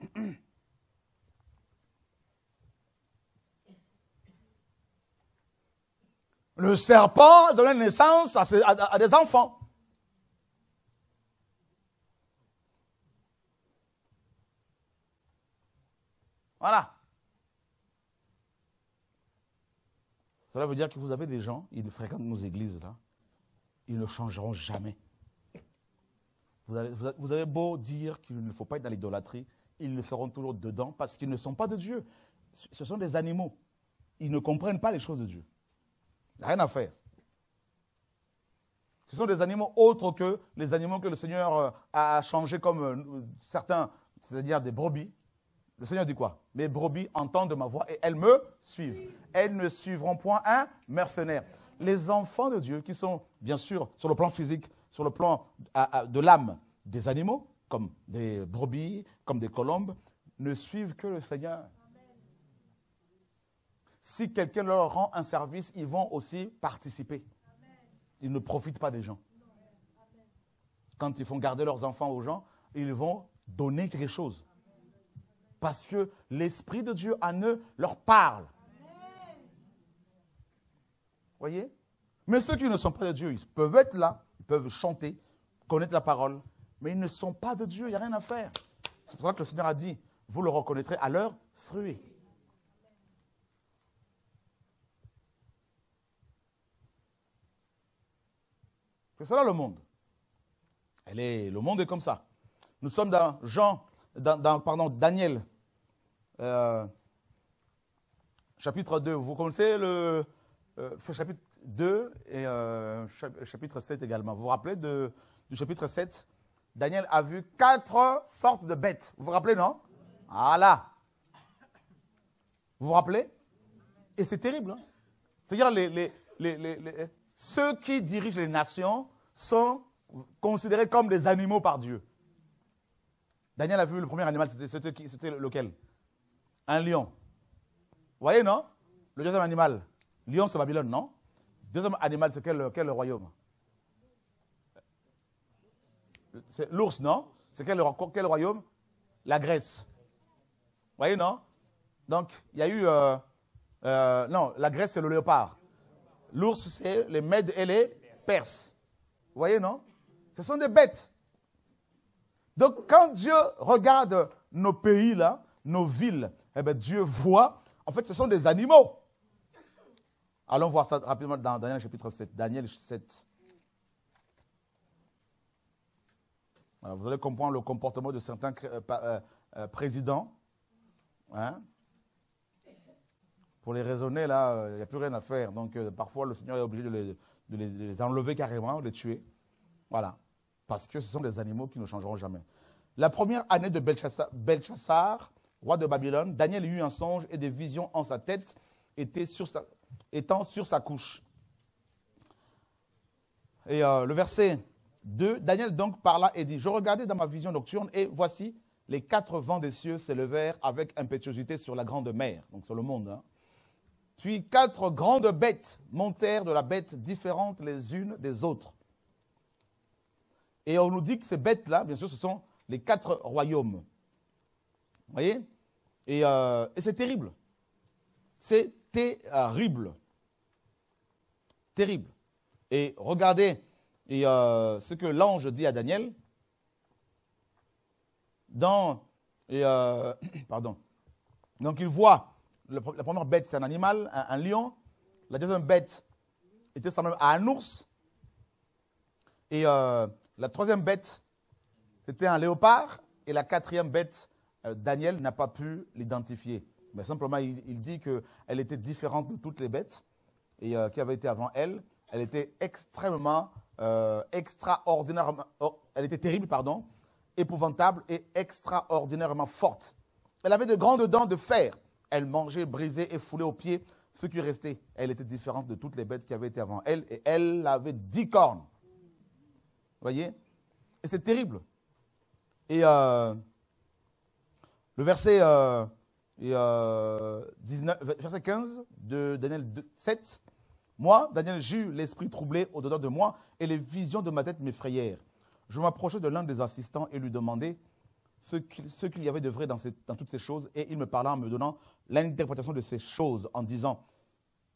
Le serpent donnait naissance à des enfants. Voilà. Cela veut dire que vous avez des gens, ils fréquentent nos églises là, ils ne changeront jamais. Vous, vous avez beau dire qu'il ne faut pas être dans l'idolâtrie, ils le seront toujours dedans parce qu'ils ne sont pas de Dieu. Ce sont des animaux. Ils ne comprennent pas les choses de Dieu. rien à faire. Ce sont des animaux autres que les animaux que le Seigneur euh, a changés comme euh, certains, c'est-à-dire des brebis, le Seigneur dit quoi Mes brebis entendent ma voix et elles me suivent. Elles ne suivront point un mercenaire. Les enfants de Dieu qui sont, bien sûr, sur le plan physique, sur le plan de l'âme, des animaux, comme des brebis, comme des colombes, ne suivent que le Seigneur. Si quelqu'un leur rend un service, ils vont aussi participer. Ils ne profitent pas des gens. Quand ils font garder leurs enfants aux gens, ils vont donner quelque chose parce que l'Esprit de Dieu en eux leur parle. Vous Voyez Mais ceux qui ne sont pas de Dieu, ils peuvent être là, ils peuvent chanter, connaître la parole, mais ils ne sont pas de Dieu, il n'y a rien à faire. C'est pour ça que le Seigneur a dit, vous le reconnaîtrez à leurs fruit C'est cela le monde. Elle est, le monde est comme ça. Nous sommes dans Jean, dans, dans, pardon, Daniel euh, chapitre 2. Vous connaissez le euh, chapitre 2 et euh, chapitre 7 également. Vous vous rappelez du chapitre 7 Daniel a vu quatre sortes de bêtes. Vous vous rappelez, non Voilà. Vous vous rappelez Et c'est terrible. Hein. C'est-à-dire, les, eh, ceux qui dirigent les nations sont considérés comme des animaux par Dieu. Daniel a vu le premier animal, c'était lequel un lion. Vous voyez, non Le deuxième animal. Lion, c'est Babylone, non Deuxième animal, c'est quel, royaume C'est l'ours, non C'est quel, royaume La Grèce. Vous voyez, non Donc, il y a eu... Euh, euh, non, la Grèce, c'est le léopard. L'ours, c'est les Mèdes et les Perses. Vous voyez, non Ce sont des bêtes. Donc, quand Dieu regarde nos pays, là, nos villes, eh bien, Dieu voit, en fait, ce sont des animaux. Allons voir ça rapidement dans Daniel chapitre 7. Daniel 7. vous allez comprendre le comportement de certains euh, euh, euh, présidents. Hein. Pour les raisonner, là, il n'y a plus rien à faire. Donc, parfois, le Seigneur est obligé de les, enlever carrément, de les tuer. Voilà. Parce que ce sont des animaux qui ne changeront jamais. La première année de Belshazzar, roi de Babylone, Daniel eut un songe et des visions en sa tête, sur étant sur sa couche. Et euh, le verset 2, Daniel donc parla et dit, je regardais dans ma vision nocturne et voici, les quatre vents des cieux s'élevèrent avec impétuosité sur la grande mer, donc sur le monde. Hein. Puis quatre grandes bêtes montèrent de la bête, différente les unes des autres. Et on nous dit que ces bêtes-là, bien sûr, ce sont les quatre royaumes. Vous voyez euh, et, c'est terrible. C'est terrible. Terrible. Et regardez et, euh, ce que l'ange dit à Daniel. Dans, euh, pardon. Donc il voit, la première bête c'est un animal, un, lion. La deuxième bête était semblable à un ours. Et la troisième bête, c'était un léopard. Et la quatrième bête, euh, Daniel n'a pas pu l'identifier. Mais simplement, il, dit qu'elle était différente de toutes les bêtes et euh, qui avaient été avant elle. Elle était extrêmement euh, extraordinairement, oh, elle était terrible, pardon, épouvantable et extraordinairement forte. Elle avait de grandes dents de fer. Elle mangeait, brisait et foulait aux pieds ce qui restait. Elle était différente de toutes les bêtes qui avaient été avant elle et elle avait dix cornes. Vous voyez Et c'est terrible. Et le verset, 15 euh, euh, de Daniel 7. Moi, Daniel, j'eus l'esprit troublé au-dedans de moi et les visions de ma tête m'effrayèrent. Je m'approchai de l'un des assistants et lui demandai ce qu'il y avait de vrai dans, toutes ces choses et il me parla en me donnant l'interprétation de ces choses en disant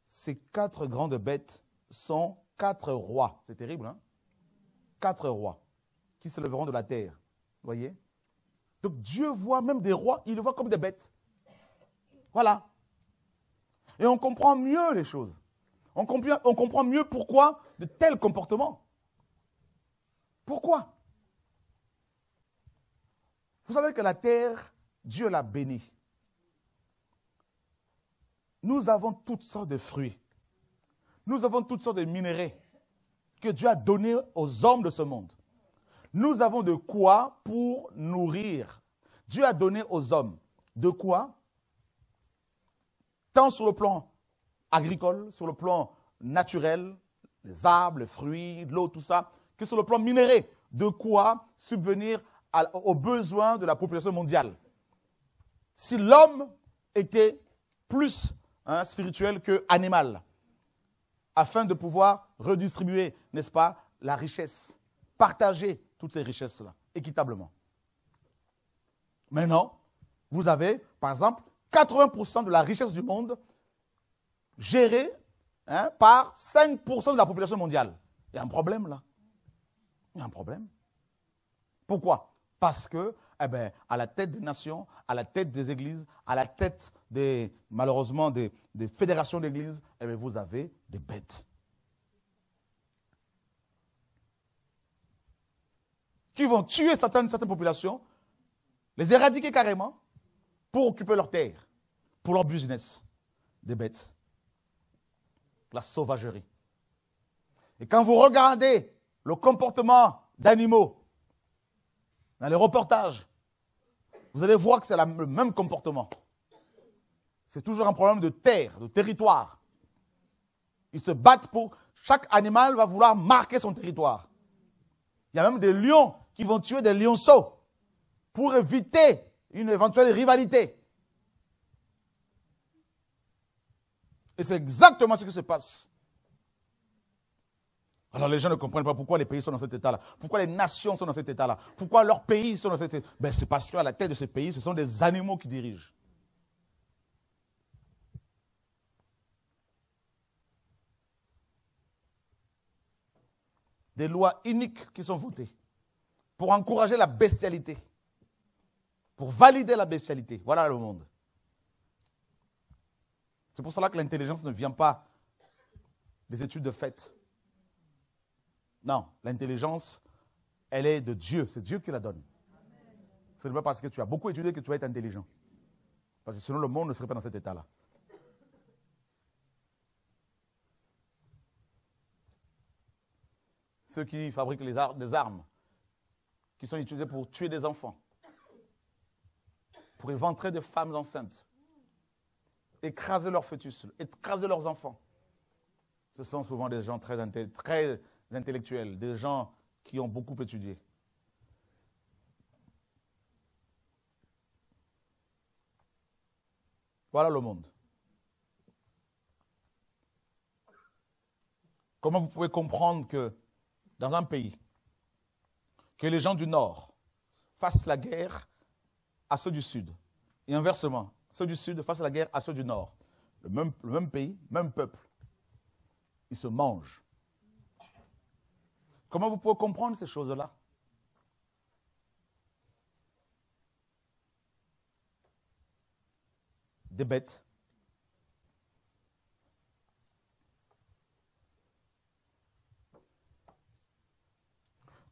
Ces quatre grandes bêtes sont quatre rois. C'est terrible, hein Quatre rois qui se lèveront de la terre. Voyez donc Dieu voit même des rois, il les voit comme des bêtes. Voilà. Et on comprend mieux les choses. On comprend, mieux pourquoi de tels comportements. Pourquoi Vous savez que la terre, Dieu l'a bénie. Nous avons toutes sortes de fruits. Nous avons toutes sortes de minéraux que Dieu a donnés aux hommes de ce monde. Nous avons de quoi pour nourrir. Dieu a donné aux hommes de quoi Tant sur le plan agricole, sur le plan naturel, les arbres, les fruits, l'eau, tout ça, que sur le plan minéré, de quoi subvenir aux besoins de la population mondiale. Si l'homme était plus hein, spirituel qu'animal, afin de pouvoir redistribuer, n'est-ce pas, la richesse, partager toutes ces richesses-là, équitablement. Maintenant, vous avez, par exemple, 80% de la richesse du monde gérée hein, par 5% de la population mondiale. Il y a un problème là. Il y a un problème. Pourquoi Parce que, eh ben, à la tête des nations, à la tête des églises, à la tête des, malheureusement, des, fédérations d'églises, eh ben, vous avez des bêtes. qui vont tuer certaines, certaines populations, les éradiquer carrément pour occuper leur terre, pour leur business des bêtes. La sauvagerie. Et quand vous regardez le comportement d'animaux dans les reportages, vous allez voir que c'est le même comportement. C'est toujours un problème de terre, de territoire. Ils se battent pour... Chaque animal va vouloir marquer son territoire. Il y a même des lions ils vont tuer des lionceaux pour éviter une éventuelle rivalité. Et c'est exactement ce qui se passe. Alors les gens ne comprennent pas pourquoi les pays sont dans cet état-là, pourquoi les nations sont dans cet état-là, pourquoi leurs pays sont dans cet état-là. Ben, c'est parce qu'à la tête de ces pays, ce sont des animaux qui dirigent. Des lois uniques qui sont votées pour encourager la bestialité, pour valider la bestialité. Voilà le monde. C'est pour cela que l'intelligence ne vient pas des études de fait. Non, l'intelligence, elle est de Dieu. C'est Dieu qui la donne. Ce n'est pas parce que tu as beaucoup étudié que tu vas être intelligent. Parce que sinon, le monde ne serait pas dans cet état-là. Ceux qui fabriquent les des armes, qui sont utilisés pour tuer des enfants, pour éventrer des femmes enceintes, écraser leurs fœtus, écraser leurs enfants. Ce sont souvent des gens très, très intellectuels, des gens qui ont beaucoup étudié. Voilà le monde. Comment vous pouvez comprendre que dans un pays, que les gens du Nord fassent la guerre à ceux du Sud. Et inversement, ceux du Sud fassent la guerre à ceux du Nord. Le même, même pays, même peuple. Ils se mangent. Comment vous pouvez comprendre ces choses-là Des bêtes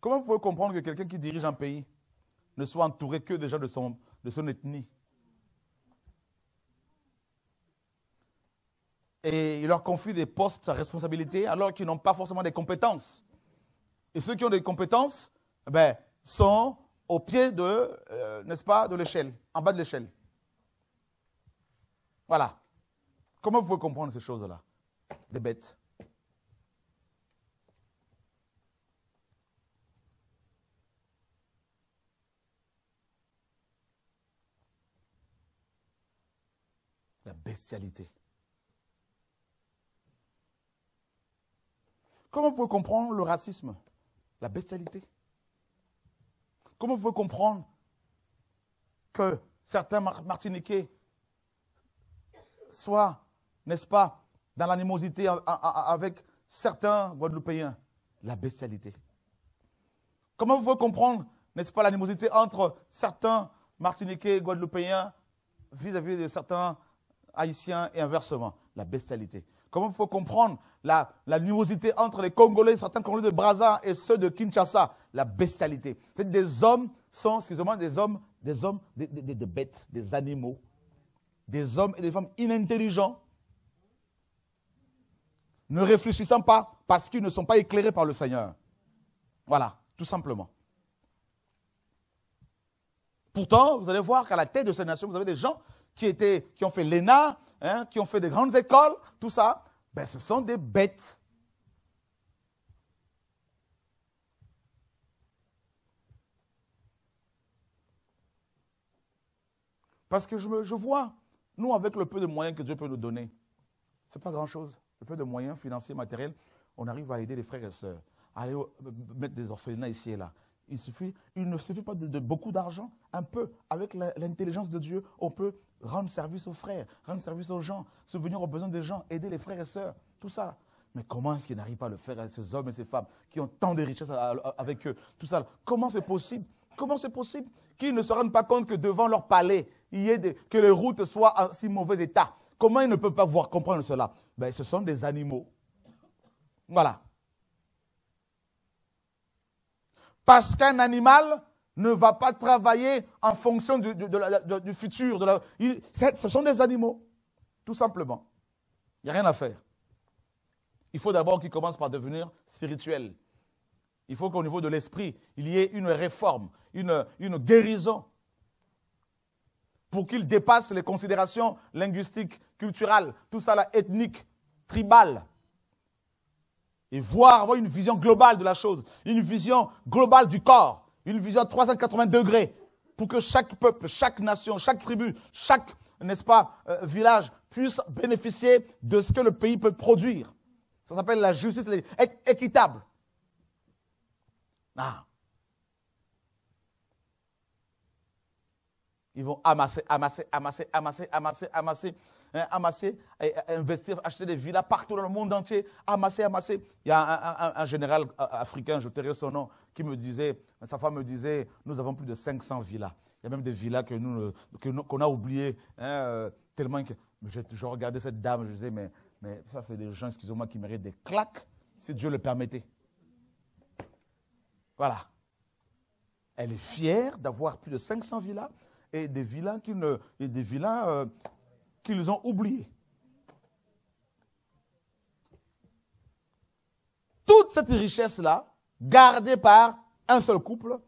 Comment vous pouvez comprendre que quelqu'un qui dirige un pays ne soit entouré que déjà de son, de ethnie Et il leur confie des postes à responsabilité alors qu'ils n'ont pas forcément des compétences. Et ceux qui ont des compétences eh ben, sont au pied de, euh, n'est-ce pas, de l'échelle, en bas de l'échelle. Voilà. Comment vous pouvez comprendre ces choses-là Des bêtes. bestialité. Comment vous pouvez comprendre le racisme La bestialité. Comment vous pouvez comprendre que certains Martiniquais soient, n'est-ce pas, dans l'animosité avec certains Guadeloupéens La bestialité. Comment vous pouvez comprendre, n'est-ce pas, l'animosité entre certains Martiniquais et Guadeloupéens vis-à-vis -vis de certains haïtiens et inversement, la bestialité. Comment il faut comprendre la, la entre les Congolais, certains Congolais de Braza et ceux de Kinshasa, la bestialité. C'est des hommes sont, excusez-moi, des hommes, des hommes, des, des, bêtes, des animaux, des hommes et des femmes inintelligents, ne réfléchissant pas parce qu'ils ne sont pas éclairés par le Seigneur. Voilà, tout simplement. Pourtant, vous allez voir qu'à la tête de ces nations, vous avez des gens qui, étaient, qui ont fait l'ENA, hein, qui ont fait des grandes écoles, tout ça, ben, ce sont des bêtes. Parce que je, vois, nous, avec le peu de moyens que Dieu peut nous donner, ce n'est pas grand-chose. Le peu de moyens financiers, matériels, on arrive à aider les frères et sœurs, à mettre des orphelinats ici et là, il, il ne suffit pas de, beaucoup d'argent, un peu. Avec l'intelligence de Dieu, on peut rendre service aux frères, rendre service aux gens, souvenir aux besoins des gens, aider les frères et sœurs, tout ça. Mais comment est-ce qu'il n'arrive pas à le faire à ces hommes et ces femmes qui ont tant de richesses avec eux Tout ça, comment c'est possible Comment c'est possible qu'ils ne se rendent pas compte que devant leur palais, il y ait que les routes soient en si mauvais état Comment ils ne peuvent pas voir comprendre cela ben, Ce sont des animaux. Voilà. Parce qu'un animal ne va pas travailler en fonction du, futur. De ce sont des animaux, tout simplement. Il n'y a rien à faire. Il faut d'abord qu'ils commencent par devenir spirituel. Il faut qu'au niveau de l'esprit, il y ait une réforme, une, guérison, pour qu'il dépasse les considérations linguistiques, culturelles, tout ça, la ethnique, tribale et voir, avoir une vision globale de la chose, une vision globale du corps, une vision 380 degrés, pour que chaque peuple, chaque nation, chaque tribu, chaque, n'est-ce pas, euh, village puisse bénéficier de ce que le pays peut produire. Ça s'appelle la justice, être équitable. Ah. Ils vont amasser, amasser, amasser, amasser, amasser, amasser Hein, amasser, investir, acheter des villas partout dans le monde entier, amasser, amasser. Il y a un, général euh, africain, je tairai son nom, qui me disait, sa femme me disait, nous avons plus de 500 villas. Il y a même des villas que nous, qu'on a oubliées, hein, euh, tellement que j'ai toujours regardé cette dame, je disais, mais, mais ça, c'est des gens, excusez-moi, qui méritent des claques, si Dieu le permettait. Voilà. Elle est fière d'avoir plus de 500 villas et des villas, qui ne, et des villas euh, qu'ils ont oublié. Toute cette richesse-là, gardée par un seul couple,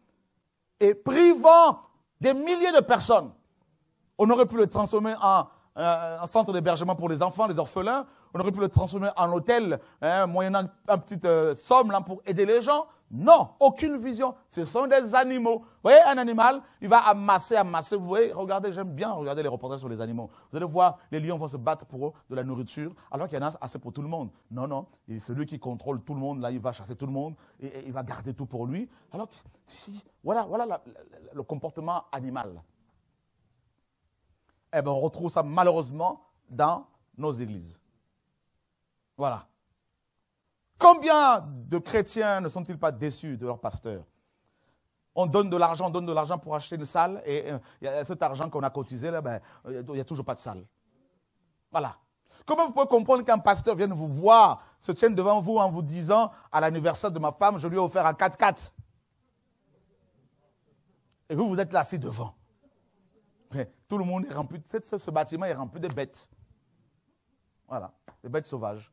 et privant des milliers de personnes, on aurait pu le transformer en, un euh, centre d'hébergement pour les enfants, les orphelins. On aurait pu le transformer en hôtel, hein, moyennant une petite euh, somme pour aider les gens. Non, aucune vision. Ce sont des animaux. Vous voyez, un animal, il va amasser, amasser. Vous voyez, regardez, j'aime bien regarder les reportages sur les animaux. Vous allez voir, les lions vont se battre pour de la nourriture, alors qu'il y en a assez pour tout le monde. Non, non, et celui qui contrôle tout le monde, là, il va chasser tout le monde, et, il va garder tout pour lui. Alors, voilà, voilà le comportement animal. Eh bien, on retrouve ça malheureusement dans nos églises. Voilà. Combien de chrétiens ne sont-ils pas déçus de leur pasteur on donne de l'argent, on donne de l'argent pour acheter une salle, et, euh, cet argent qu'on a cotisé, là, ben, il n'y a toujours pas de salle. Voilà. Comment vous pouvez comprendre qu'un pasteur vienne vous voir, se tienne devant vous en vous disant, à l'anniversaire de ma femme, je lui ai offert un 4x4 Et vous, vous êtes là assis devant. tout le monde est rempli, ce, ce bâtiment est rempli de bêtes. Voilà, des bêtes sauvages.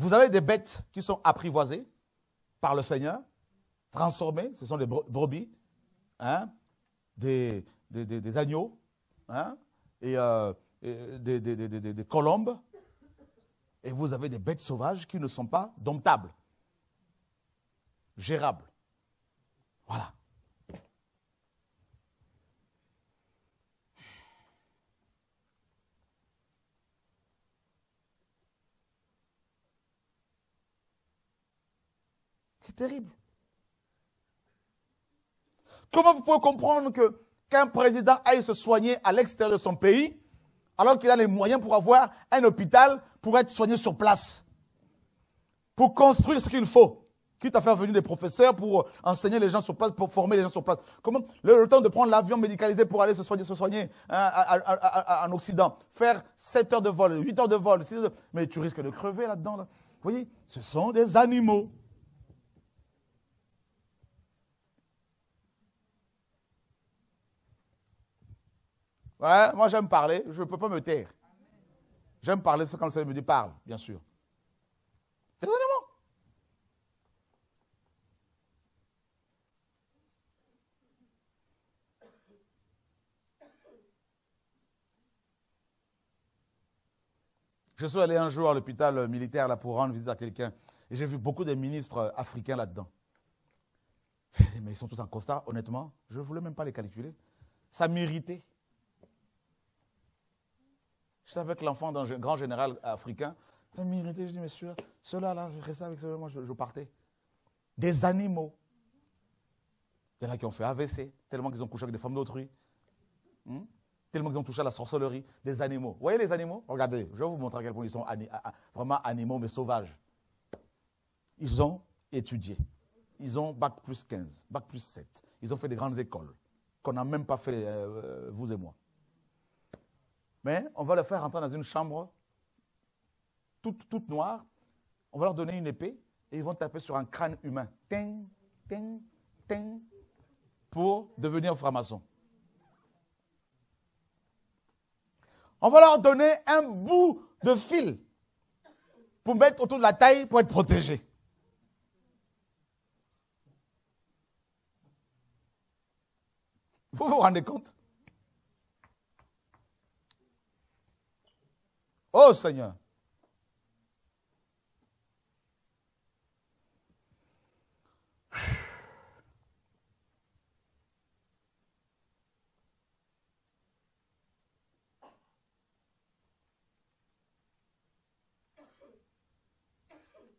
Vous avez des bêtes qui sont apprivoisées par le Seigneur, transformées, ce sont des brebis, hein, des, agneaux, hein, et euh, des colombes. Et vous avez des bêtes sauvages qui ne sont pas domptables, gérables. Voilà. terrible. Comment vous pouvez comprendre que qu'un président aille se soigner à l'extérieur de son pays, alors qu'il a les moyens pour avoir un hôpital pour être soigné sur place, pour construire ce qu'il faut, quitte à faire venir des professeurs pour enseigner les gens sur place, pour former les gens sur place. Comment le, temps de prendre l'avion médicalisé pour aller se soigner, se soigner hein, en Occident, faire 7 heures de vol, 8 heures de vol, mais tu risques de crever là-dedans. Vous voyez, ce sont des animaux. moi, j'aime parler, je ne peux pas me taire. J'aime parler, c'est quand le Seigneur me dit parle, bien sûr. Étonnamment. Je suis allé un jour à l'hôpital euh, militaire là, pour rendre visite à quelqu'un et j'ai vu beaucoup de ministres euh, africains là-dedans. mais ils sont tous en constat, honnêtement, je ne voulais même pas les calculer. Ça m'irritait. J'étais avec l'enfant d'un grand général africain. Ça m'irritait. Je dis, monsieur, ceux-là, je restais avec ceux-là, moi, je, partais. Des animaux. Il y en qui ont fait AVC, tellement qu'ils ont couché avec des femmes d'autrui. Hmm? Tellement qu'ils ont touché à la sorcellerie. Des animaux. voyez les animaux Regardez, je vais vous montrer à quel point ils sont vraiment animaux, mais sauvages. Ils ont étudié. Ils ont bac plus 15, bac plus 7. Ils ont fait des grandes écoles qu'on n'a même pas fait, euh, euh, vous et moi mais on va le faire rentrer dans une chambre toute, toute noire, on va leur donner une épée, et ils vont taper sur un crâne humain. Ting, ting, ting, pour devenir franc-maçon. On va leur donner un bout de fil pour mettre autour de la taille pour être protégé. Vous vous rendez compte Oh Seigneur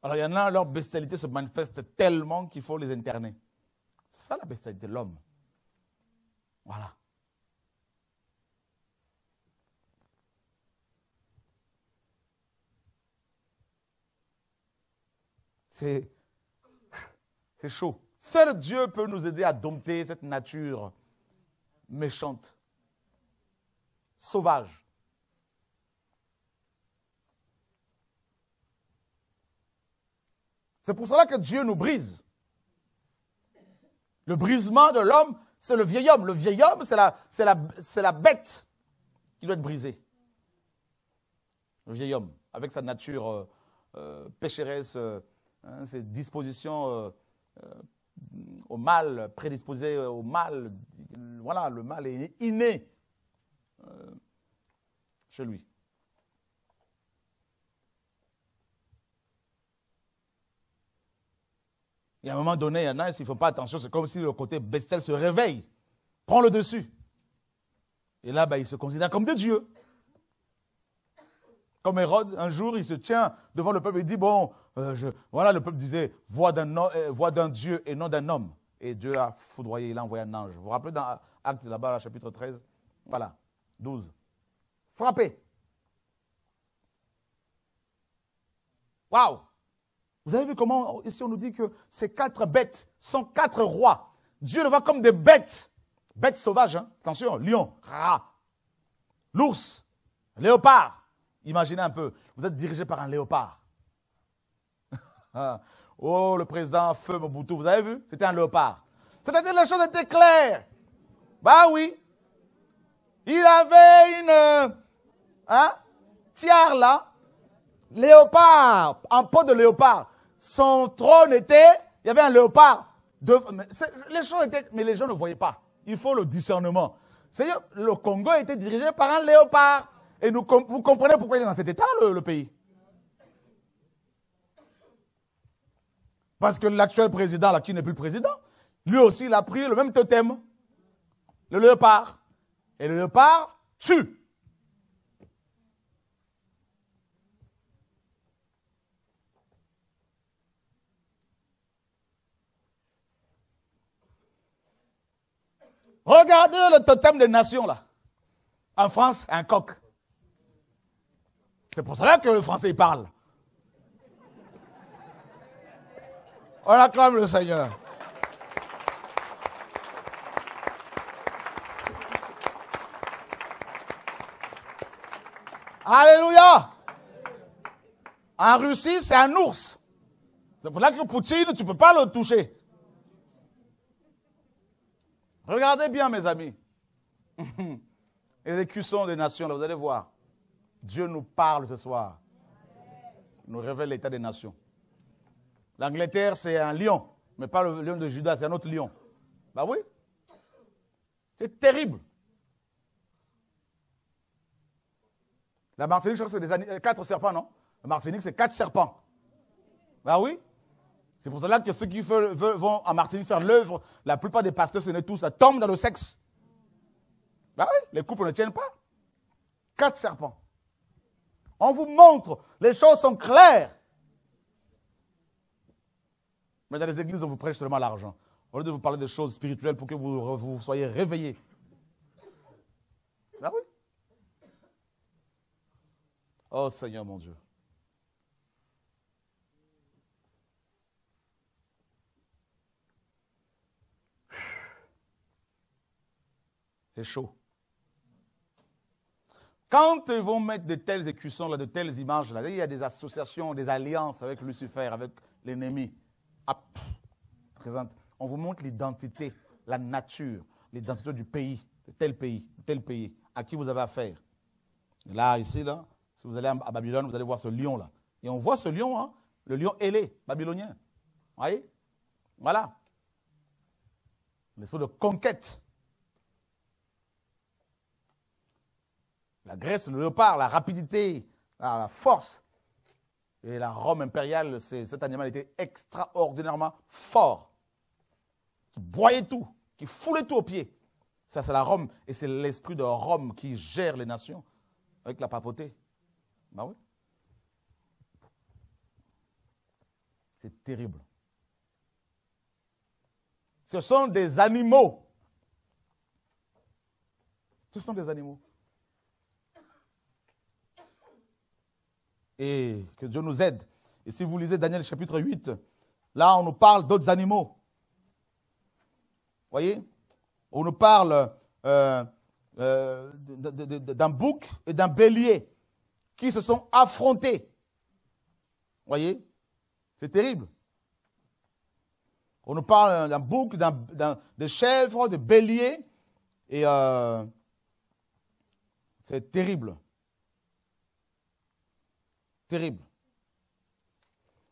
Alors il y en a, leur bestialité se manifeste tellement qu'il faut les interner. C'est ça la bestialité de l'homme. Voilà. c'est, chaud. Seul Dieu peut nous aider à dompter cette nature méchante, sauvage. C'est pour cela que Dieu nous brise. Le brisement de l'homme, c'est le vieil homme. Le vieil homme, c'est la, bête qui doit être brisée. Le vieil homme, avec sa nature euh, euh, pécheresse, euh, hein, disposition dispositions euh, euh, au mal, prédisposées au mal. Voilà, le mal est inné euh, chez lui. Et à un moment donné, il y en a, s'ils ne font pas attention, c'est comme si le côté bestial se réveille, prend le dessus. Et là, bah, il se considère comme des dieux. Comme Hérode, un jour, il se tient devant le peuple et dit, bon, euh, voilà, le peuple disait, voix d'un, euh, voix d'un Dieu et non d'un homme. Et Dieu a foudroyé, il a envoyé un ange. Vous vous rappelez dans Acte là-bas, chapitre 13, voilà, 12. Frappé. Waouh Vous avez vu comment ici on nous dit que ces quatre bêtes sont quatre rois. Dieu le voit comme des bêtes. Bêtes sauvages, hein? attention, lion, rat, l'ours, léopard, Imaginez un peu, vous êtes dirigé par un léopard. oh, le président Feu Mobutu, vous avez vu C'était un léopard. C'est-à-dire les choses étaient claires. Bah oui. Il avait une euh, hein, tiare là, léopard, en peau de léopard. Son trône était, il y avait un léopard. les choses étaient, mais les gens ne voyaient pas. Il faut le discernement. cest le Congo était dirigé par un léopard. Et vous comprenez pourquoi il est dans cet état le, pays. Parce que l'actuel président, là, qui n'est plus président, lui aussi, il a pris le même totem. Le léopard. Et le léopard tue. Regardez le totem des nations, là. En France, un coq. C'est pour cela que le français parle. On acclame le Seigneur. Alléluia. En Russie, c'est un ours. C'est pour ça que Poutine, tu ne peux pas le toucher. Regardez bien, mes amis. Les écussons des nations, vous allez voir. Dieu nous parle ce soir. Il nous révèle l'état des nations. L'Angleterre, c'est un lion, mais pas le lion de Judas, c'est un autre lion. Bah oui. C'est terrible. La Martinique, je crois que c'est euh, quatre serpents, non La Martinique, c'est quatre serpents. Bah oui. C'est pour cela que ceux qui vont à Martinique faire l'œuvre, la plupart des pasteurs, ce n'est tout. ça tombe dans le sexe. Bah oui, les couples ne tiennent pas. Quatre serpents. On vous montre, les choses sont claires. Mais dans les églises, on vous prêche seulement l'argent. Au lieu de vous parler des choses spirituelles pour que vous, vous soyez réveillés. Ah oui Oh Seigneur mon Dieu. C'est chaud. Quand ils vont mettre de telles écussons de telles images-là, il y a des associations, des alliances avec Lucifer, avec l'ennemi. Ah, on vous montre l'identité, la nature, l'identité du pays, de tel pays, tel pays, à qui vous avez affaire. là, ici, là, si vous allez à Babylone, vous allez voir ce lion-là. Et on voit ce lion, hein, le lion ailé, babylonien. Vous voyez Voilà. L'esprit de conquête La Grèce, le léopard, la rapidité, la force. Et la Rome impériale, cet animal était extraordinairement fort, qui broyait tout, qui foulait tout au pied Ça, c'est la Rome, et c'est l'esprit de Rome qui gère les nations avec la papauté. Ben oui. C'est terrible. Ce sont des animaux. Ce sont des animaux. Et que Dieu nous aide. Et si vous lisez Daniel chapitre 8, là on nous parle d'autres animaux. Voyez On nous parle euh, euh, d'un bouc et d'un bélier qui se sont affrontés. Voyez C'est terrible. On nous parle d'un bouc, d'un, de chèvres, de béliers. Et euh, c'est terrible terrible.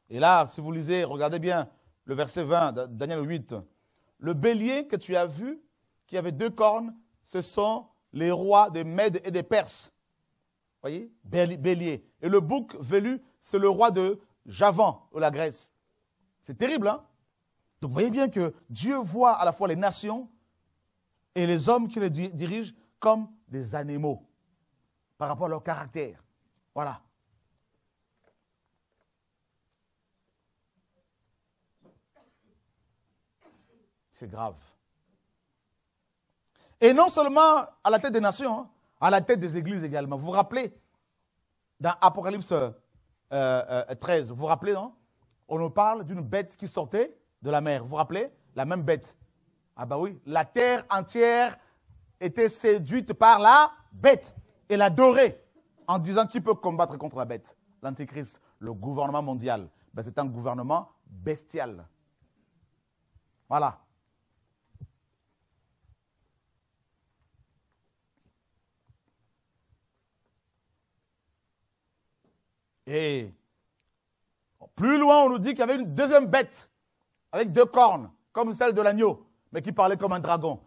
Et là, si vous lisez, regardez bien le verset 20, Daniel 8. Le bélier que tu as vu, qui avait deux cornes, ce sont les rois des Mèdes et des Perses. Voyez Bélier. Et le bouc velu, c'est le roi de Javan, ou la Grèce. C'est terrible, hein Donc voyez bien que Dieu voit à la fois les nations et les hommes qui les dirigent comme des animaux par rapport à leur caractère. Voilà. C'est grave. Et non seulement à la tête des nations, hein, à la tête des églises également. Vous vous rappelez, dans Apocalypse 13, euh, euh, vous vous rappelez, non On nous parle d'une bête qui sortait de la mer. Vous vous rappelez La même bête. Ah bah oui, la terre entière était séduite par la bête et l'adorait en disant qui peut combattre contre la bête L'Antichrist, le gouvernement mondial. Ben, c'est un gouvernement bestial. Voilà. Et plus loin, on nous dit qu'il y avait une deuxième bête avec deux cornes, comme celle de l'agneau, mais qui parlait comme un dragon.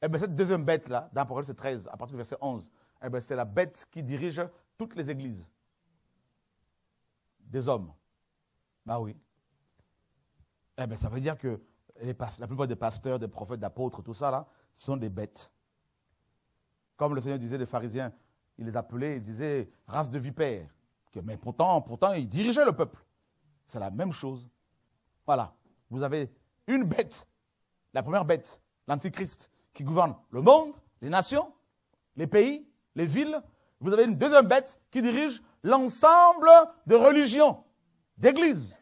Et eh bien cette deuxième bête-là, dans Apocalypse 13, à partir du verset 11, eh c'est la bête qui dirige toutes les églises des hommes. Bah oui. Eh bien, ça veut dire que la plupart des pasteurs, des prophètes, d'apôtres, tout ça, là, sont des bêtes. Comme le Seigneur disait des pharisiens, il les appelait, il disait race de vipères mais pourtant, pourtant, il dirigeait le peuple. C'est la même chose. Voilà. Vous avez une bête, la première bête, l'Antichrist, qui gouverne le monde, les nations, les pays, les villes. Vous avez une deuxième bête qui dirige l'ensemble de religions, d'églises.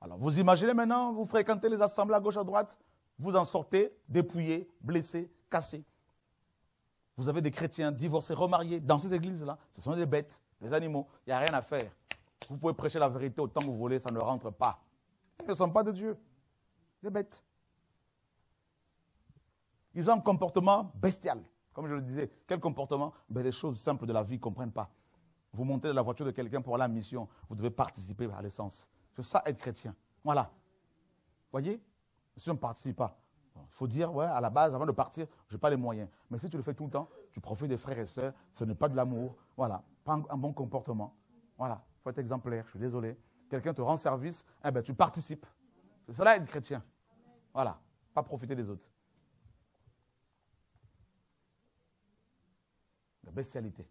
Alors, vous imaginez maintenant, vous fréquentez les assemblées à gauche, à droite, vous en sortez dépouillé, blessés, cassés. Vous avez des chrétiens divorcés, remariés, dans ces églises-là. Ce sont des bêtes, des animaux. Il n'y a rien à faire. Vous pouvez prêcher la vérité autant que vous voulez, ça ne rentre pas. Ils ne sont pas de Dieu. Des bêtes. Ils ont un comportement bestial. Comme je le disais, quel comportement Les ben, choses simples de la vie ne comprennent pas. Vous montez dans la voiture de quelqu'un pour la mission, vous devez participer à l'essence. C'est ça être chrétien. Voilà. Voyez Si on ne participe pas, il faut dire, ouais, à la base, avant de partir, je n'ai pas les moyens. Mais si tu le fais tout le temps, tu profites des frères et sœurs, ce n'est pas de l'amour, voilà, pas un, bon comportement. Voilà, il faut être exemplaire, je suis désolé. Quelqu'un te rend service, eh ben, tu participes. C'est Cela est chrétien. Voilà, pas profiter des autres. La bestialité.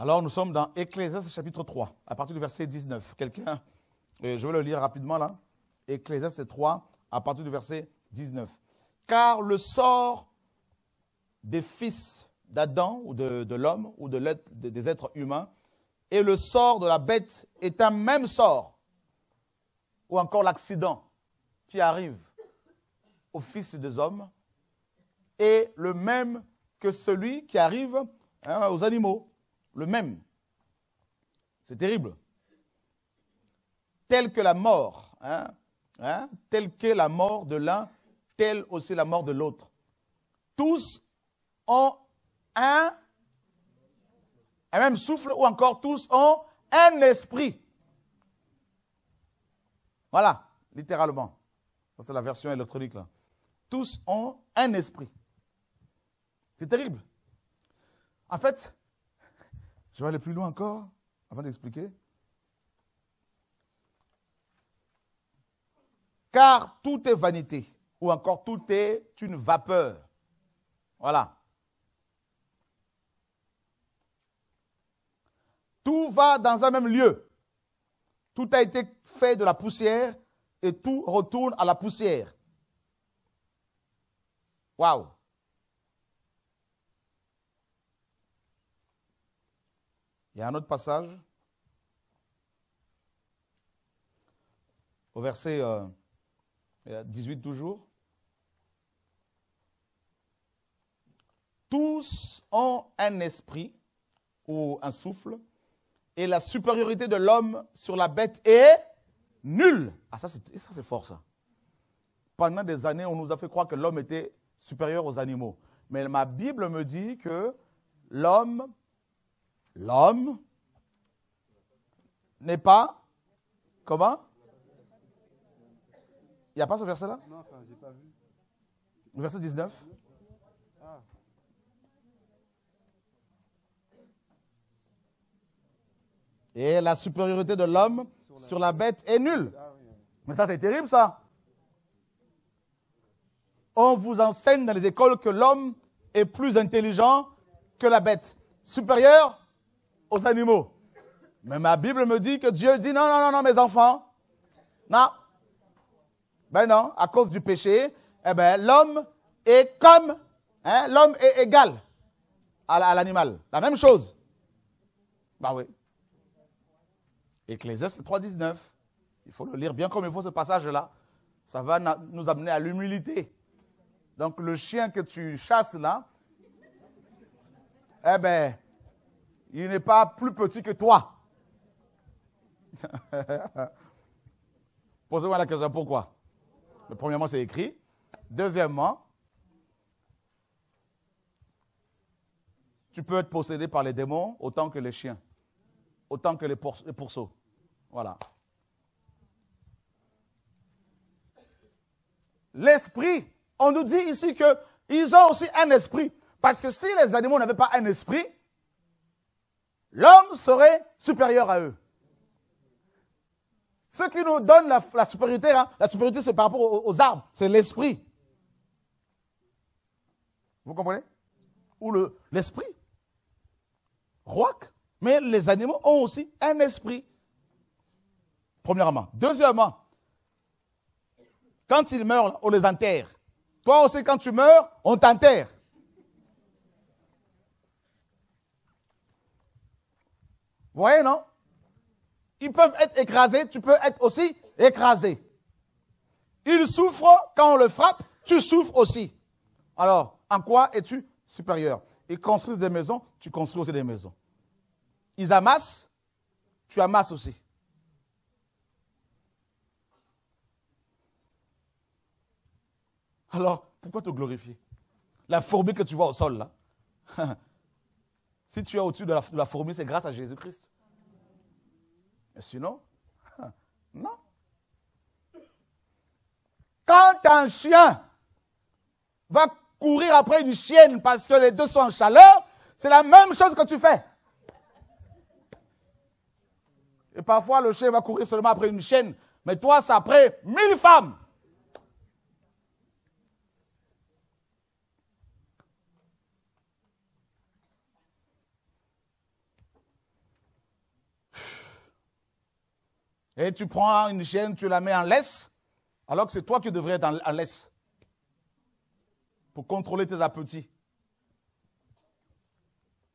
Alors nous sommes dans Ecclésiaste chapitre 3, à partir du verset 19. Quelqu'un, euh, je vais le lire rapidement là c'est 3, à partir du verset 19. Car le sort des fils d'Adam ou de, l'homme ou de des êtres humains et le sort de la bête est un même sort ou encore l'accident qui arrive aux fils des hommes est le même que celui qui arrive hein, aux animaux, le même. C'est terrible. Tel que la mort hein, Hein? Telle qu'est la mort de l'un, telle aussi la mort de l'autre. Tous ont un, même souffle ou encore tous ont un esprit. Voilà, littéralement. c'est la version électronique, là. Tous ont un esprit. C'est terrible. En fait, je vais aller plus loin encore avant d'expliquer. car tout est vanité, ou encore tout est une vapeur. Voilà. Tout va dans un même lieu. Tout a été fait de la poussière et tout retourne à la poussière. Waouh! Il y a un autre passage au verset euh, 18 toujours. Tous ont un esprit ou un souffle, et la supériorité de l'homme sur la bête est nulle. Ah, ça c'est fort ça. Pendant des années, on nous a fait croire que l'homme était supérieur aux animaux. Mais ma Bible me dit que l'homme, l'homme n'est pas, comment n'y a pas ce verset-là Non, je pas vu. Verset 19 ah. Et la supériorité de l'homme sur, la bête est nulle. Ah Mais ça, c'est terrible, ça. On vous enseigne dans les écoles que l'homme est plus intelligent que la bête, supérieur aux animaux. Mais ma Bible me dit que Dieu dit non, non, non, non, mes enfants, non, ben non, à cause du péché, eh ben, l'homme est comme, hein, l'homme est égal à l'animal. La même chose. Ben oui. Ecclésiaste 3.19. Il faut le lire bien comme il faut ce passage-là. Ça va nous amener à l'humilité. Donc le chien que tu chasses là, eh ben, il n'est pas plus petit que toi. Posez-moi la question, pourquoi premièrement, c'est écrit. Deuxièmement, tu peux être possédé par les démons autant que les chiens, autant que les, les pourceaux. Voilà. L'esprit, on nous dit ici qu'ils ont aussi un esprit. Parce que si les animaux n'avaient pas un esprit, l'homme serait supérieur à eux. Ce qui nous donne la, supériorité, hein, la supériorité, c'est par rapport aux, arbres. c'est l'esprit. Vous comprenez Ou l'esprit. Roque. Mais les animaux ont aussi un esprit. Premièrement. Deuxièmement, quand ils meurent, on les enterre. Toi aussi, quand tu meurs, on t'enterre. Vous voyez, non ils peuvent être écrasés, tu peux être aussi écrasé. Ils souffrent, quand on le frappe, tu souffres aussi. Alors, en quoi es-tu supérieur Ils construisent des maisons, tu construis aussi des maisons. Ils amassent, tu amasses aussi. Alors, pourquoi te glorifier La fourmi que tu vois au sol, là. si tu es au-dessus de la fourmi, c'est grâce à Jésus-Christ sinon, non. Quand un chien va courir après une chienne parce que les deux sont en chaleur, c'est la même chose que tu fais. Et parfois, le chien va courir seulement après une chienne, mais toi, c'est après mille femmes. Et tu prends une chaîne, tu la mets en laisse, alors que c'est toi qui devrais être en laisse pour contrôler tes appétits,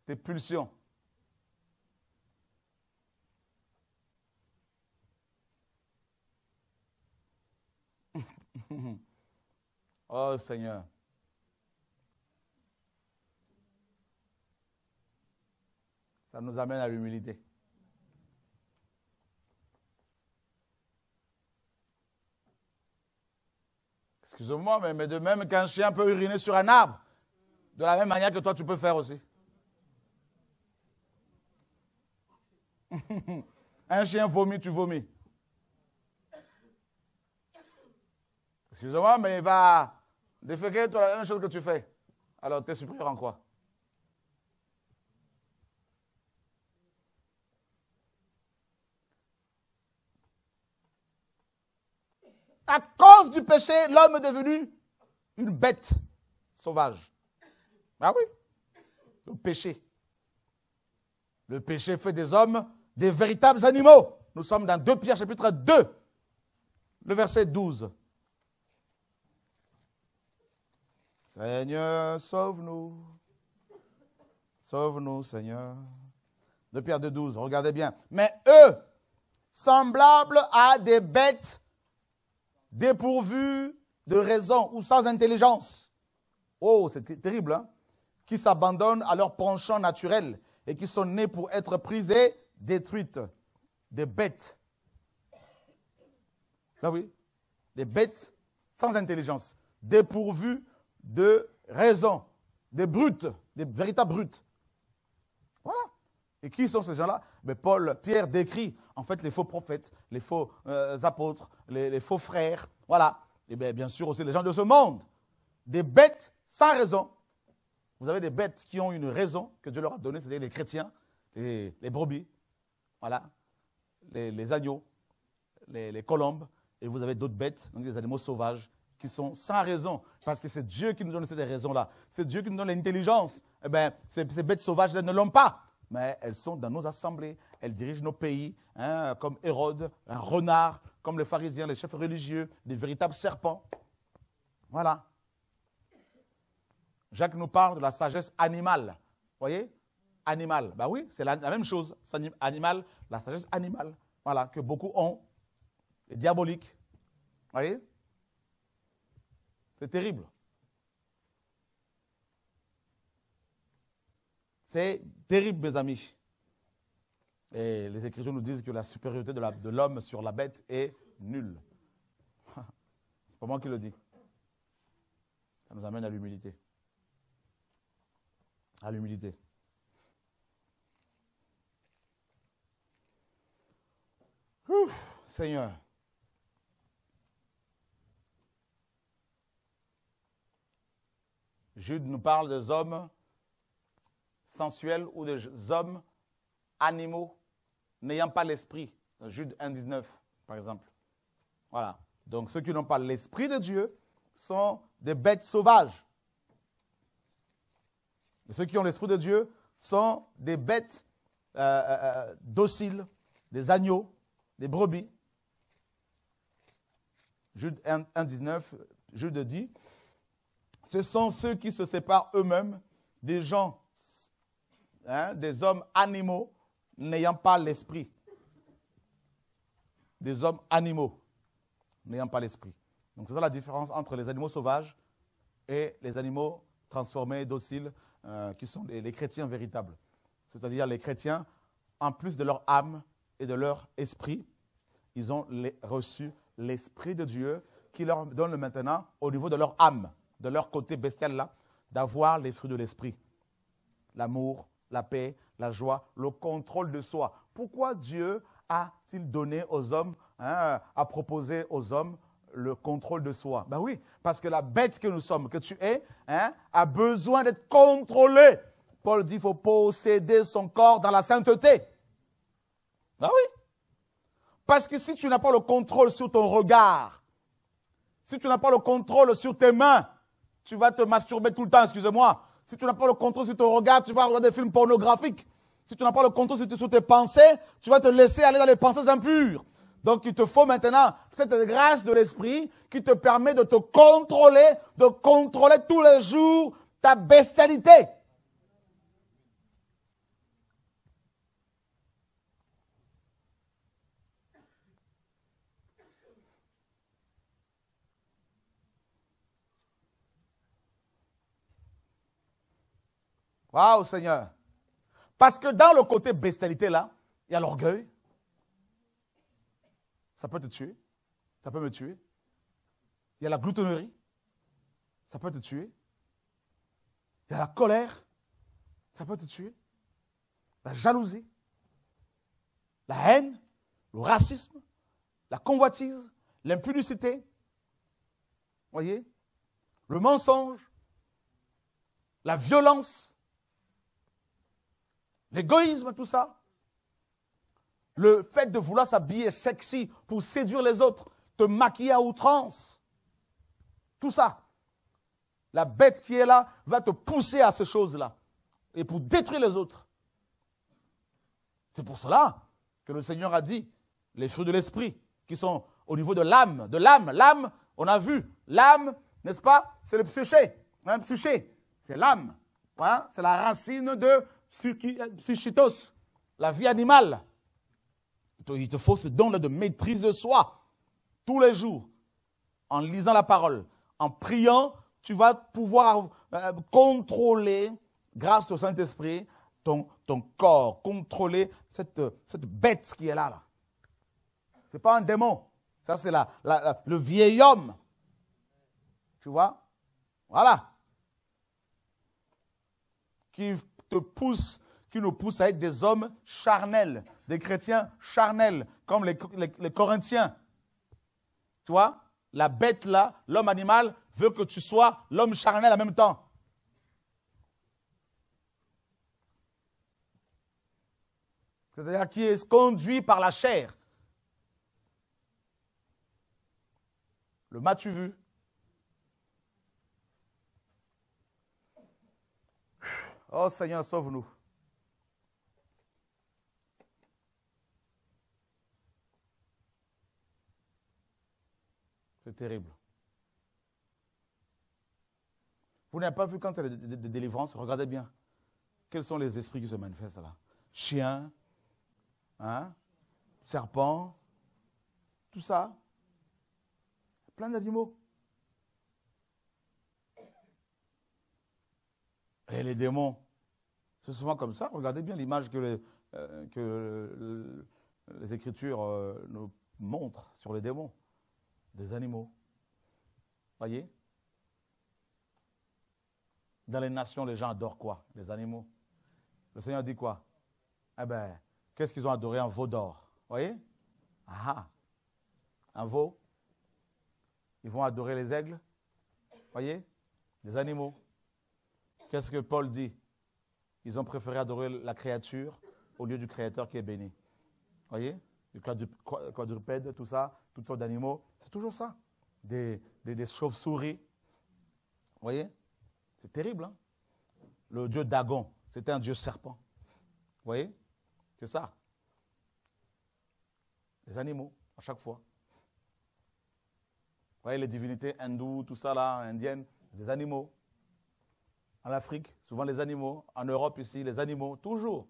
tes pulsions. oh Seigneur. Ça nous amène à l'humilité. Excusez-moi, mais, de même qu'un chien peut uriner sur un arbre, de la même manière que toi, tu peux faire aussi. un chien vomit, tu vomis. Excusez-moi, mais il va déféquer toi la même chose que tu fais. Alors, t'es surpris, en quoi à cause du péché, l'homme est devenu une bête sauvage. Ah oui, le péché. Le péché fait des hommes des véritables animaux. Nous sommes dans 2 Pierre chapitre 2, le verset 12. Seigneur, sauve-nous. Sauve-nous, Seigneur. 2 Pierre 2, 12, regardez bien. Mais eux, semblables à des bêtes dépourvus de raison ou sans intelligence. Oh, c'est terrible, hein Qui s'abandonnent à leur penchant naturel et qui sont nés pour être prises et détruites. Des bêtes. Là ben oui, des bêtes sans intelligence, dépourvues de raison, des brutes, des véritables brutes. Et qui sont ces gens-là Mais ben, Paul, Pierre décrit en fait les faux prophètes, les faux euh, apôtres, les, faux frères, voilà. Et bien, bien sûr aussi les gens de ce monde, des bêtes sans raison. Vous avez des bêtes qui ont une raison que Dieu leur a donnée, c'est-à-dire les chrétiens, les, brebis, voilà, les, agneaux, les, colombes, et vous avez d'autres bêtes, donc des animaux sauvages qui sont sans raison, parce que c'est Dieu qui nous donne ces raisons-là. C'est Dieu qui nous donne l'intelligence. Eh bien, ces, ces bêtes sauvages, ne l'ont pas mais elles sont dans nos assemblées, elles dirigent nos pays, hein, comme Hérode, un renard, comme les pharisiens, les chefs religieux, des véritables serpents. Voilà. Jacques nous parle de la sagesse animale. Voyez Animale. Bah oui, c'est la, même chose. Animal, la sagesse animale. Voilà, que beaucoup ont. Et diabolique. Voyez C'est terrible. C'est terrible, mes amis. Et les Écritures nous disent que la supériorité de l'homme sur la bête est nulle. C'est pas moi qui le dis. Ça nous amène à l'humilité. À l'humilité. Seigneur. Jude nous parle des hommes sensuels ou des hommes animaux n'ayant pas l'esprit. Jude 19, par exemple. Voilà. Donc ceux qui n'ont pas l'esprit de Dieu sont des bêtes sauvages. ceux qui ont l'esprit de Dieu sont des bêtes euh, euh, euh, dociles, des agneaux, des brebis. Jude 1,19, Jude dit, ce sont ceux qui se séparent eux-mêmes des gens Hein, des hommes animaux n'ayant pas l'esprit. Des hommes animaux n'ayant pas l'esprit. Donc c'est ça la différence entre les animaux sauvages et les animaux transformés, dociles, euh, qui sont les, chrétiens véritables. C'est-à-dire les chrétiens, en plus de leur âme et de leur esprit, ils ont reçu l'esprit de Dieu qui leur donne maintenant, au niveau de leur âme, de leur côté bestial là, d'avoir les fruits de l'esprit. L'amour, la paix, la joie, le contrôle de soi. Pourquoi Dieu a-t-il donné aux hommes, hein, a proposé aux hommes le contrôle de soi Ben oui, parce que la bête que nous sommes, que tu es, hein, a besoin d'être contrôlée. Paul dit qu'il faut posséder son corps dans la sainteté. Ben oui. Parce que si tu n'as pas le contrôle sur ton regard, si tu n'as pas le contrôle sur tes mains, tu vas te masturber tout le temps, excusez-moi. Si tu n'as pas le contrôle sur ton regard, tu vas regarder des films pornographiques. Si tu n'as pas le contrôle sur, tes pensées, tu vas te laisser aller dans les pensées impures. Donc il te faut maintenant cette grâce de l'esprit qui te permet de te contrôler, de contrôler tous les jours ta bestialité. Waouh, Seigneur. Parce que dans le côté bestialité, là, il y a l'orgueil. Ça peut te tuer. Ça peut me tuer. Il y a la gloutonnerie. Ça peut te tuer. Il y a la colère. Ça peut te tuer. La jalousie. La haine. Le racisme. La convoitise. L'impudicité. Voyez Le mensonge. La violence. L'égoïsme, tout ça. Le fait de vouloir s'habiller sexy pour séduire les autres, te maquiller à outrance. Tout ça. La bête qui est là va te pousser à ces choses-là. Et pour détruire les autres. C'est pour cela que le Seigneur a dit les fruits de l'esprit qui sont au niveau de l'âme. De l'âme, l'âme, on a vu, l'âme, n'est-ce pas C'est le psyché, un hein, psyché, c'est l'âme. c'est la racine de psychitos, euh, la vie animale. Il te faut ce don de maîtrise de soi tous les jours. En lisant la parole, en priant, tu vas pouvoir euh, contrôler, grâce au Saint-Esprit, ton, ton, corps, contrôler cette, cette, bête qui est là. là. Ce n'est pas un démon. Ça, c'est le vieil homme. Tu vois Voilà. Qui pousse, qui nous pousse à être des hommes charnels, des chrétiens charnels, comme les, Corinthiens. Toi, la bête là, l'homme animal, veut que tu sois l'homme charnel en même temps. C'est-à-dire qui est conduit par la chair. Le mas vu Oh Seigneur, sauve-nous. C'est terrible. Vous n'avez pas vu quand il y a des délivrances, regardez bien. Quels sont les esprits qui se manifestent là Chien, hein, serpent, tout ça. Plein d'animaux. Et les démons, c'est souvent comme ça. Regardez bien l'image que les, euh, Écritures euh, nous montrent sur les démons. Des animaux. Voyez Dans les nations, les gens adorent quoi Les animaux. Le Seigneur dit quoi Eh bien, qu'est-ce qu'ils ont adoré Un veau d'or Voyez Ah, ah. Un veau Ils vont adorer les aigles Voyez Des animaux. Qu'est-ce que Paul dit ils ont préféré adorer la créature au lieu du créateur qui est béni. Voyez Le quadrupède, tout ça, toutes sortes d'animaux, c'est toujours ça. Des, chauves-souris. vous Voyez C'est terrible. Hein? le dieu Dagon, c'était un dieu serpent. Vous Voyez C'est ça. Les animaux, à chaque fois. Vous voyez les divinités hindoues, tout ça là, indiennes, des animaux en Afrique, souvent les animaux, en Europe ici, les animaux, toujours.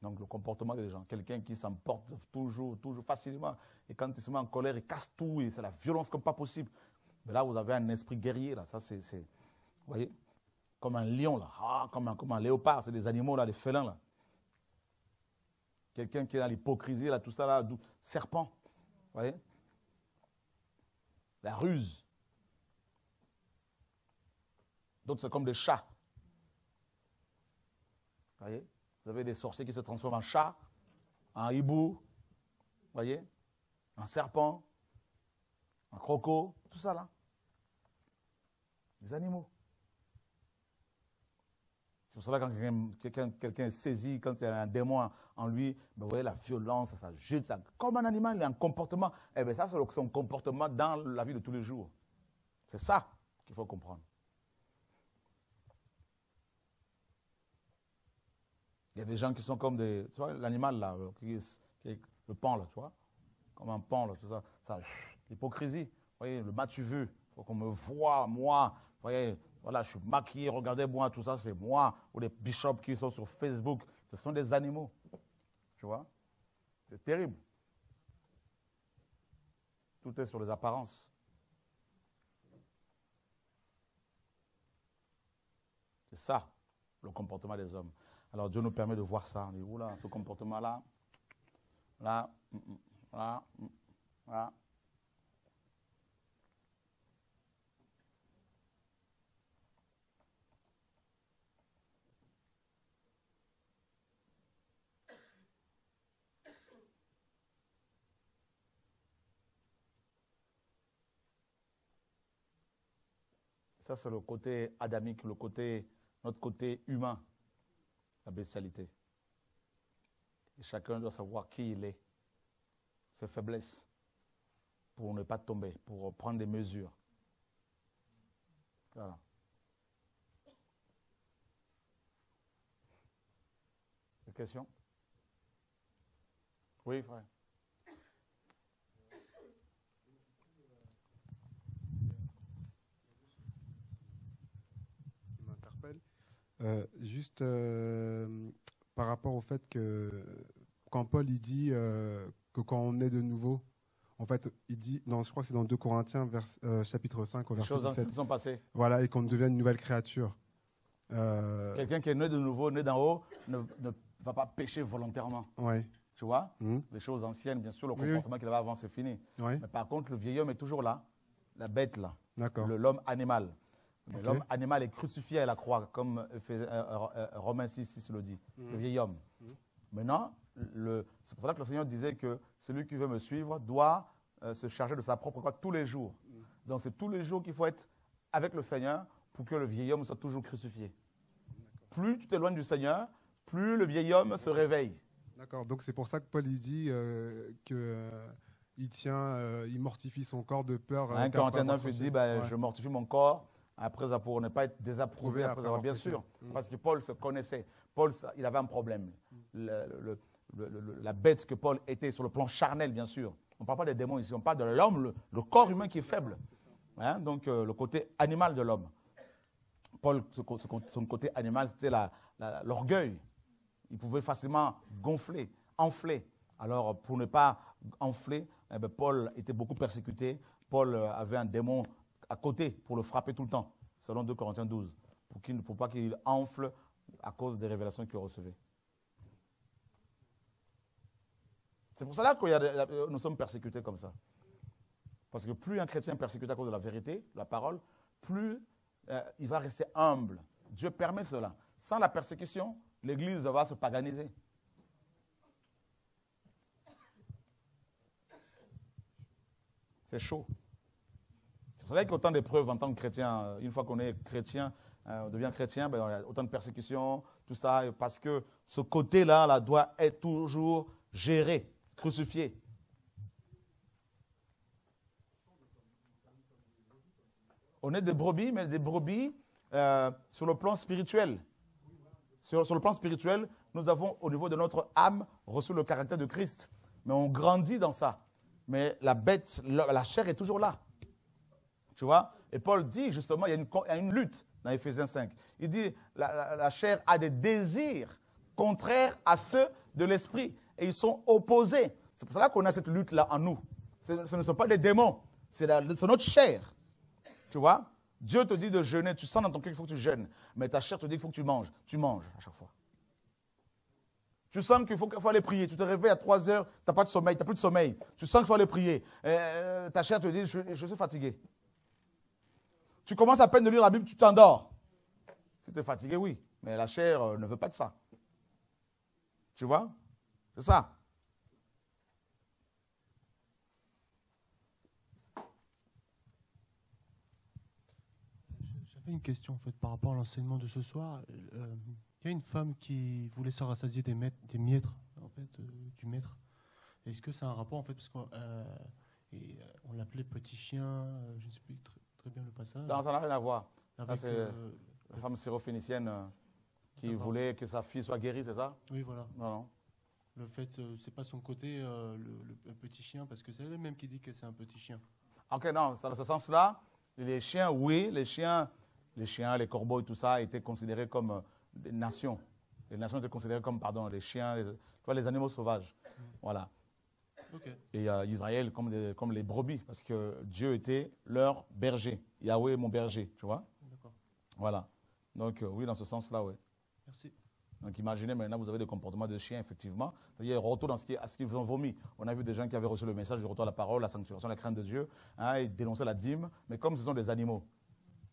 Donc le comportement des gens, quelqu'un qui s'emporte toujours, toujours facilement, et quand il se met en colère, il casse tout, et c'est la violence comme pas possible. Mais là, vous avez un esprit guerrier, là, ça c'est, vous voyez, comme un lion, là, ah, comme, un, comme un léopard, c'est des animaux, là, des félins, là. Quelqu'un qui est dans l'hypocrisie, là, tout ça, là, serpent. Vous voyez La ruse. D'autres, c'est comme des chats. Vous voyez Vous avez des sorciers qui se transforment en chats, en hibou, vous voyez En serpent, en croco, tout ça, là. Des animaux. C'est pour cela que quand quelqu'un est saisi, quand il y a un démon en lui, ben, vous voyez la violence, ça jette, comme un animal, il y a un comportement. Eh bien, ça, c'est son comportement dans la vie de tous les jours. C'est ça qu'il faut comprendre. Il y a des gens qui sont comme des. Tu vois, l'animal là, euh, le pan là, tu vois, comme un pan là, tout ça. ça L'hypocrisie. Vous voyez, le bas tu veux, il faut qu'on me voie, moi. voyez, voilà, je suis maquillé, regardez-moi, tout ça, c'est moi. Ou les bishops qui sont sur Facebook, ce sont des animaux. Tu vois C'est terrible. Tout est sur les apparences. C'est ça, le comportement des hommes. Alors Dieu nous permet de voir ça. On dit, ce comportement-là, là, mm, mm, là, mm, là, là Ça, c'est le côté adamique, le côté, notre côté humain, la bestialité. Et chacun doit savoir qui il est, ses faiblesses, pour ne pas tomber, pour prendre des mesures. Voilà. Des questions Oui, frère. Euh, juste euh, par rapport au fait que quand Paul il dit euh, que quand on est de nouveau, en fait, il dit, non, je crois que c'est dans 2 Corinthiens, chapitre 5, au verset choses 17. sont passées. Voilà, et qu'on devient une nouvelle créature. Quelqu'un qui est né de nouveau, né d'en haut, ne, va pas pécher volontairement. Ouais. Tu vois mmh. Les choses anciennes, bien sûr, le comportement qu'il avait avant, c'est fini. Mais par contre, le vieil homme est toujours là, la bête là, l'homme animal. L'homme animal est crucifié à la croix, comme romain 6, 6 le dit, le mm. vieil homme. Mm. Maintenant, c'est pour ça que le Seigneur disait que celui qui veut me suivre doit euh, se charger de sa propre croix tous les jours. Mm. Donc c'est tous les jours qu'il faut être avec le Seigneur pour que le vieil homme soit toujours crucifié. Plus tu t'éloignes du Seigneur, plus le vieil homme se réveille. D'accord, donc c'est pour ça que Paul dit qu'il euh, que... Euh, il tient, il mortifie son corps de peur. 1 hein, il dit, ben, je mortifie mon corps après ça, pour ne pas être désapprouvé après, avoir, bien sûr, mm. parce que Paul se connaissait. Paul, il avait un problème. Mm. la bête que Paul était sur le plan charnel, bien sûr. On ne parle pas des démons ici, on parle de l'homme, le, corps humain qui est faible. Hein, donc euh, le côté animal de l'homme. Paul, son côté animal, c'était l'orgueil. Il pouvait facilement gonfler, enfler. Alors, pour ne pas enfler, eh ben, Paul était beaucoup persécuté. Paul euh, avait un démon à côté pour le frapper tout le temps, selon 2 Corinthiens 12, pour, qu'il, ne pour pas qu'il enfle à cause des révélations qu'il recevait. C'est pour cela que nous sommes persécutés comme ça. Parce que plus un chrétien est persécuté à cause de la vérité, la parole, plus euh, il va rester humble. Dieu permet cela. Sans la persécution, l'Église va se paganiser. C'est chaud. C'est vrai qu'autant d'épreuves en tant que chrétien. Euh, une fois qu'on est chrétien, euh, on devient chrétien, ben, autant de persécutions, tout ça, parce que ce côté-là doit être toujours géré, crucifié. On est des brebis, mais des brebis euh, sur le plan spirituel. Sur, le plan spirituel, nous avons au niveau de notre âme reçu le caractère de Christ. Mais on grandit dans ça. Mais la bête, la chair est toujours là. Tu vois Et Paul dit justement, il y a une, lutte dans Ephésiens 5. Il dit, la, chair a des désirs contraires à ceux de l'esprit. Et ils sont opposés. C'est pour ça qu'on a cette lutte-là en nous. Ce ne sont pas des démons, c'est notre chair. Tu vois Dieu te dit de jeûner, tu sens dans ton cœur qu'il faut que tu jeûnes, mais ta chair te dit qu'il faut que tu manges, tu manges à chaque fois. Tu sens qu'il faut, qu aller prier, tu te réveilles à 3 heures, tu n'as pas de sommeil, tu n'as plus de sommeil, tu sens qu'il faut aller prier, euh, ta chair te dit je suis fatigué, tu commences à peine de lire la Bible, tu t'endors. Si tu es fatigué, oui, mais la chair euh, ne veut pas de ça. Tu vois C'est ça. J'avais une question en fait, par rapport à l'enseignement de ce soir. Euh, il y a une femme qui voulait se rassasier des, maîtres, des miètres, en fait, euh, du maître. Est-ce que c'est un rapport en fait parce qu'on on l'appelait petit chien, je ne sais plus, très bien le passage. Non, ça n'a rien à voir. Euh, la femme syrophénicienne euh, qui voulait que sa fille soit guérie, c'est ça Oui, voilà. Non, non. Le fait, euh, c'est pas son côté, le, petit chien, parce que c'est elle-même qui dit que c'est un petit chien. Ok, non, dans ce sens-là, les chiens, oui, les chiens, les chiens, les corbeaux et tout ça étaient considérés comme des nations. Les nations étaient considérées comme, pardon, les chiens, les, animaux sauvages. Mm. Voilà. Et Israël comme, comme les brebis, parce que Dieu était leur berger. Yahweh est mon berger, tu vois. Voilà. Donc, euh, oui, dans ce sens-là, oui. Merci. Donc, imaginez maintenant, vous avez des comportements de chiens, effectivement. C'est-à-dire, retour dans ce qu'ils vous ont vomi. On a vu des gens qui avaient reçu le message du retour à la parole, la sanctification, la crainte de Dieu. Hein, ils dénonçaient la dîme, mais comme ce sont des animaux,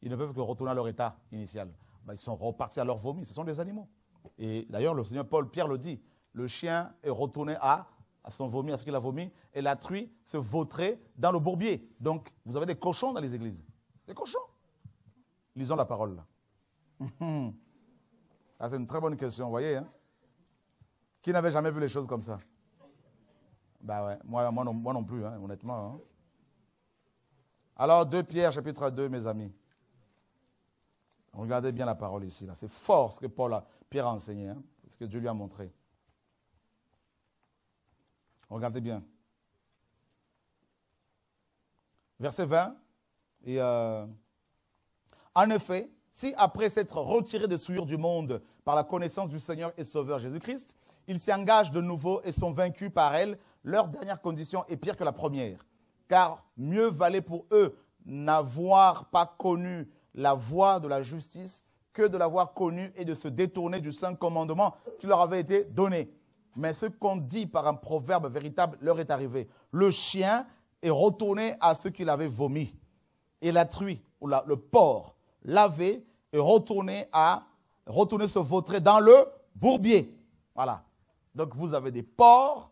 ils ne peuvent que retourner à leur état initial. Ben, ils sont repartis à leur vomi. Ce sont des animaux. Et d'ailleurs, le Seigneur Paul Pierre le dit le chien est retourné à à son vomi, à ce qu'il a vomi, et la truie se vautrait dans le bourbier. Donc, vous avez des cochons dans les églises. Des cochons. Lisons la parole. Ah, c'est une très bonne question, vous voyez. Hein. Qui n'avait jamais vu les choses comme ça Bah ouais, moi, non, moi non plus, hein, honnêtement. Hein. Alors, 2 Pierre, chapitre 2, mes amis. Regardez bien la parole ici, là. C'est fort ce que Paul a, Pierre a enseigné, ce que Dieu lui a montré. Regardez bien. Verset 20. Et euh, en effet, si après s'être retirés des souillures du monde par la connaissance du Seigneur et Sauveur Jésus-Christ, ils s'y engagent de nouveau et sont vaincus par elle, leur dernière condition est pire que la première. Car mieux valait pour eux n'avoir pas connu la voie de la justice que de l'avoir connue et de se détourner du saint commandement qui leur avait été donné. Mais ce qu'on dit par un proverbe véritable leur est arrivé. Le chien est retourné à ce qu'il avait vomi. Et la truie, ou le porc, lavé, est retourné à retourner se vautrer dans le bourbier. Voilà. Donc vous avez des porcs.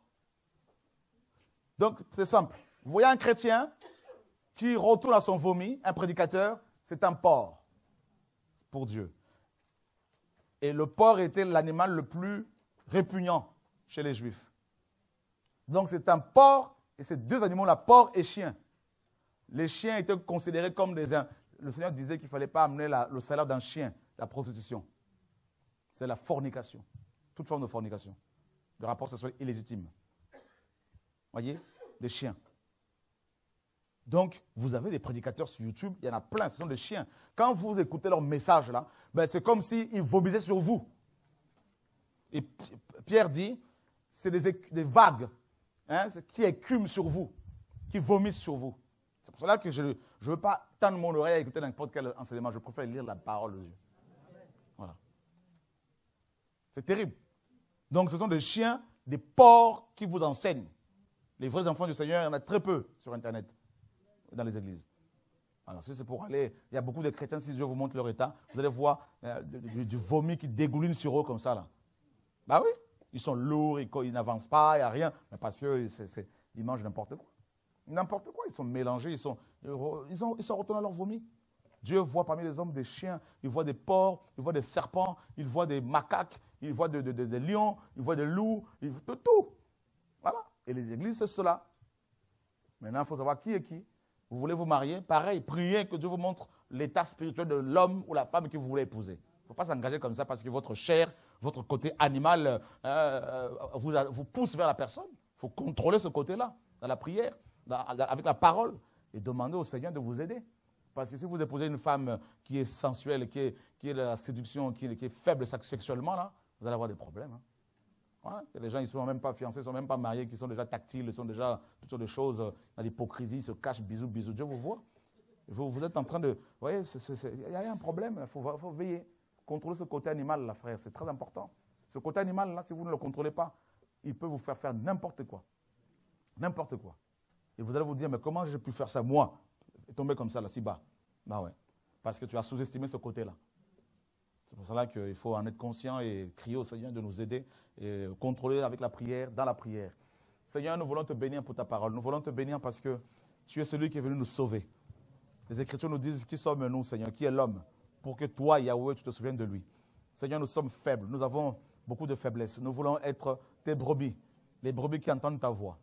Donc c'est simple. Vous voyez un chrétien qui retourne à son vomi, un prédicateur, c'est un porc pour Dieu. Et le porc était l'animal le plus répugnant chez les Juifs. Donc c'est un porc, et ces deux animaux-là, porc et chien. Les chiens étaient considérés comme des... Le Seigneur disait qu'il ne fallait pas amener le salaire d'un chien, la prostitution. C'est la fornication, toute forme de fornication, Le rapport soit illégitime. Voyez, Les chiens. Donc, vous avez des prédicateurs sur YouTube, il y en a plein, ce sont des chiens. Quand vous écoutez leur message, là, ben, c'est comme s'ils vomissaient sur vous. Et Pierre dit, c'est des, vagues hein, qui écument sur vous, qui vomissent sur vous. C'est pour cela que je ne veux pas tendre mon oreille à écouter n'importe quel enseignement. Je préfère lire la parole de Dieu. Voilà. C'est terrible. Donc ce sont des chiens, des porcs qui vous enseignent. Les vrais enfants du Seigneur, il y en a très peu sur Internet, dans les églises. Alors, si c'est pour aller, il y a beaucoup de chrétiens, si Dieu vous montre leur état, vous allez voir euh, du, du vomi qui dégouline sur eux comme ça, là. Bah oui ils sont lourds, ils, ils n'avancent pas, il n'y a rien. Mais parce qu'ils mangent n'importe quoi. N'importe quoi, ils sont mélangés, ils sont, ils, ils sont retournés à leur vomi. Dieu voit parmi les hommes des chiens, il voit des porcs, il voit des serpents, il voit des macaques, il voit des, lions, il voit des loups, il voit de tout. Voilà. Et les églises, c'est cela. Maintenant, il faut savoir qui est qui. Vous voulez vous marier Pareil, priez que Dieu vous montre l'état spirituel de l'homme ou la femme que vous voulez épouser. Il ne faut pas s'engager comme ça parce que votre chair votre côté animal euh, euh, vous, pousse vers la personne. Il faut contrôler ce côté-là, dans la prière, avec la parole, et demander au Seigneur de vous aider. Parce que si vous épousez une femme qui est sensuelle, qui est, qui la séduction, qui est, faible sexuellement, là, vous allez avoir des problèmes. Hein. Les gens, ne sont même pas fiancés, ils ne sont même pas mariés, qui sont déjà tactiles, ils sont déjà toutes sortes de choses. Dans l'hypocrisie, se cachent, bisous, bisous. Dieu vous voit. Vous, êtes en train de. Vous voyez, il y a un problème, il faut, faut veiller. Contrôler ce côté animal, là, frère, c'est très important. Ce côté animal, là, si vous ne le contrôlez pas, il peut vous faire faire n'importe quoi. N'importe quoi. Et vous allez vous dire, mais comment j'ai pu faire ça, moi, tomber comme ça, là, si bas Bah ouais. Parce que tu as sous-estimé ce côté-là. C'est pour cela qu'il faut en être conscient et crier au Seigneur de nous aider et contrôler avec la prière, dans la prière. Seigneur, nous voulons te bénir pour ta parole. Nous voulons te bénir parce que tu es celui qui est venu nous sauver. Les Écritures nous disent qui sommes nous, Seigneur, qui est l'homme pour que toi, Yahweh, tu te souviennes de lui. Seigneur, nous sommes faibles, nous avons beaucoup de faiblesses. Nous voulons être tes brebis, les brebis qui entendent ta voix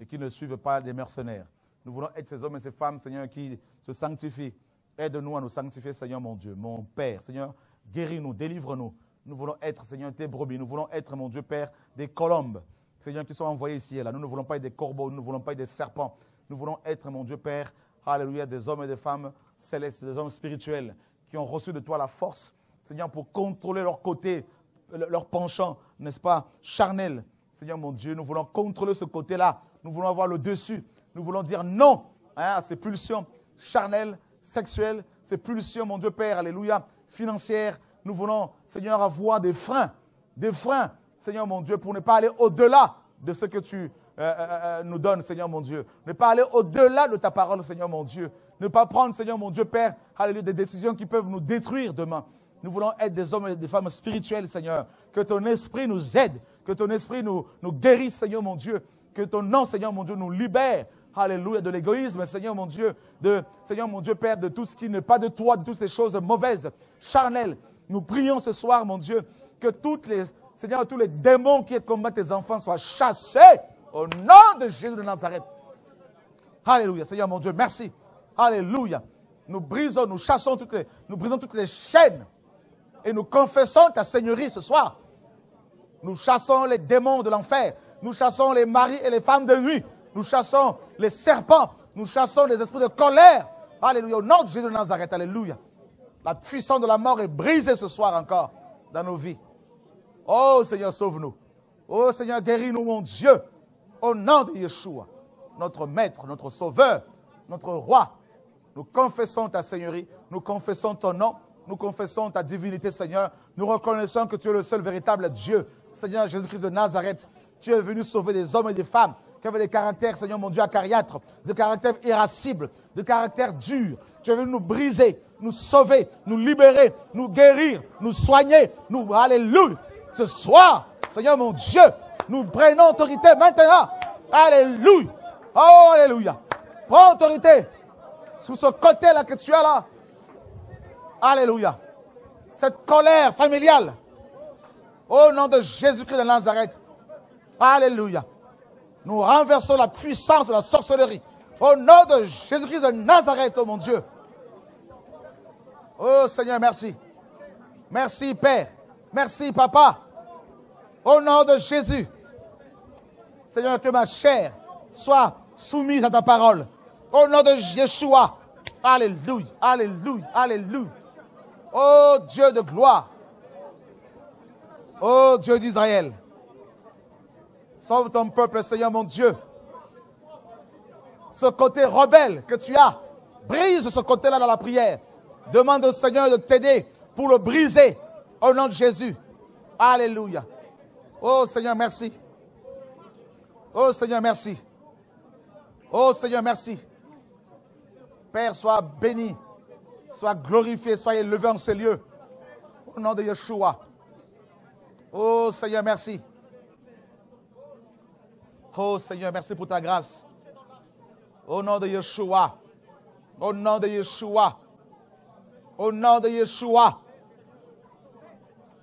et qui ne suivent pas des mercenaires. Nous voulons être ces hommes et ces femmes, Seigneur, qui se sanctifient. Aide-nous à nous sanctifier, Seigneur mon Dieu, mon Père. Seigneur, guéris-nous, délivre-nous. Nous voulons être, Seigneur, tes brebis. Nous voulons être, mon Dieu, Père, des colombes, Seigneur, qui sont envoyés ici et là. Nous ne voulons pas être des corbeaux, nous ne voulons pas être des serpents. Nous voulons être, mon Dieu, Père, Alléluia, des hommes et des femmes célestes, des hommes spirituels qui ont reçu de toi la force, Seigneur, pour contrôler leur côté, leur penchant, n'est-ce pas, charnel. Seigneur mon Dieu, nous voulons contrôler ce côté-là. Nous voulons avoir le dessus. Nous voulons dire non hein, à ces pulsions charnelles, sexuelles, ces pulsions, mon Dieu Père, alléluia, financières. Nous voulons, Seigneur, avoir des freins, des freins, Seigneur mon Dieu, pour ne pas aller au-delà de ce que tu euh, euh, euh, nous donne, Seigneur mon Dieu. Ne pas aller au-delà de ta parole, Seigneur mon Dieu. Ne pas prendre, Seigneur mon Dieu, Père, alléluia, des décisions qui peuvent nous détruire demain. Nous voulons être des hommes et des femmes spirituels, Seigneur. Que ton esprit nous aide, que ton esprit nous, guérisse, Seigneur mon Dieu. Que ton nom, Seigneur mon Dieu, nous libère Alléluia, de l'égoïsme, Seigneur mon Dieu, de, Seigneur mon Dieu, Père, de tout ce qui n'est pas de toi, de toutes ces choses mauvaises, charnelles. Nous prions ce soir, mon Dieu, que les, Seigneur, tous les démons qui combattent tes enfants soient chassés au nom de Jésus de Nazareth. Alléluia. Seigneur mon Dieu, merci. Alléluia. Nous brisons, nous chassons toutes les, nous brisons toutes les chaînes. Et nous confessons ta Seigneurie ce soir. Nous chassons les démons de l'enfer. Nous chassons les maris et les femmes de nuit. Nous chassons les serpents. Nous chassons les esprits de colère. Alléluia. Au nom de Jésus de Nazareth. Alléluia. La puissance de la mort est brisée ce soir encore dans nos vies. Oh Seigneur, sauve-nous. Oh Seigneur, guéris-nous, mon Dieu. Au nom de Yeshua, notre Maître, notre Sauveur, notre Roi, nous confessons ta Seigneurie, nous confessons ton nom, nous confessons ta divinité, Seigneur. Nous reconnaissons que tu es le seul véritable Dieu. Seigneur Jésus-Christ de Nazareth, tu es venu sauver des hommes et des femmes qui avaient des caractères, Seigneur mon Dieu, acariâtres, des caractères irascibles, de caractères durs. Tu es venu nous briser, nous sauver, nous libérer, nous guérir, nous soigner, nous... Alléluia Ce soir, Seigneur mon Dieu, nous prenons autorité maintenant. Alléluia. Oh, alléluia. Prends autorité sur ce côté-là que tu as là. Alléluia. Cette colère familiale. Au nom de Jésus-Christ de Nazareth. Alléluia. Nous renversons la puissance de la sorcellerie. Au nom de Jésus-Christ de Nazareth, oh mon Dieu. Oh Seigneur, merci. Merci Père. Merci Papa. Au nom de Jésus. Seigneur, que ma chair soit soumise à ta parole. Au nom de Yeshua. Alléluia, alléluia, alléluia. oh Dieu de gloire. oh Dieu d'Israël. Sauve ton peuple, Seigneur mon Dieu. Ce côté rebelle que tu as, brise ce côté-là dans la prière. Demande au Seigneur de t'aider pour le briser au nom de Jésus. Alléluia. Oh Seigneur, merci. Oh Seigneur, merci. Oh Seigneur, merci. Père, sois béni, sois glorifié, sois élevé en ce lieu. Au nom de Yeshua. Oh Seigneur, merci. Oh Seigneur, merci pour ta grâce. Au nom de Yeshua. Au nom de Yeshua. Au nom de Yeshua.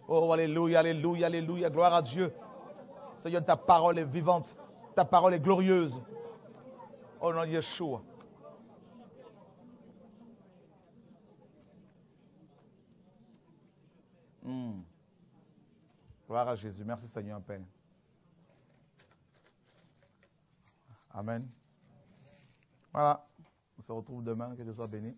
Oh, Alléluia, Alléluia, Alléluia. Gloire à Dieu. Seigneur, ta parole est vivante. Ta parole est glorieuse. Oh nom de Yeshua. Hmm. Gloire à Jésus. Merci Seigneur, Amen. Voilà. On se retrouve demain. Que Dieu soit béni.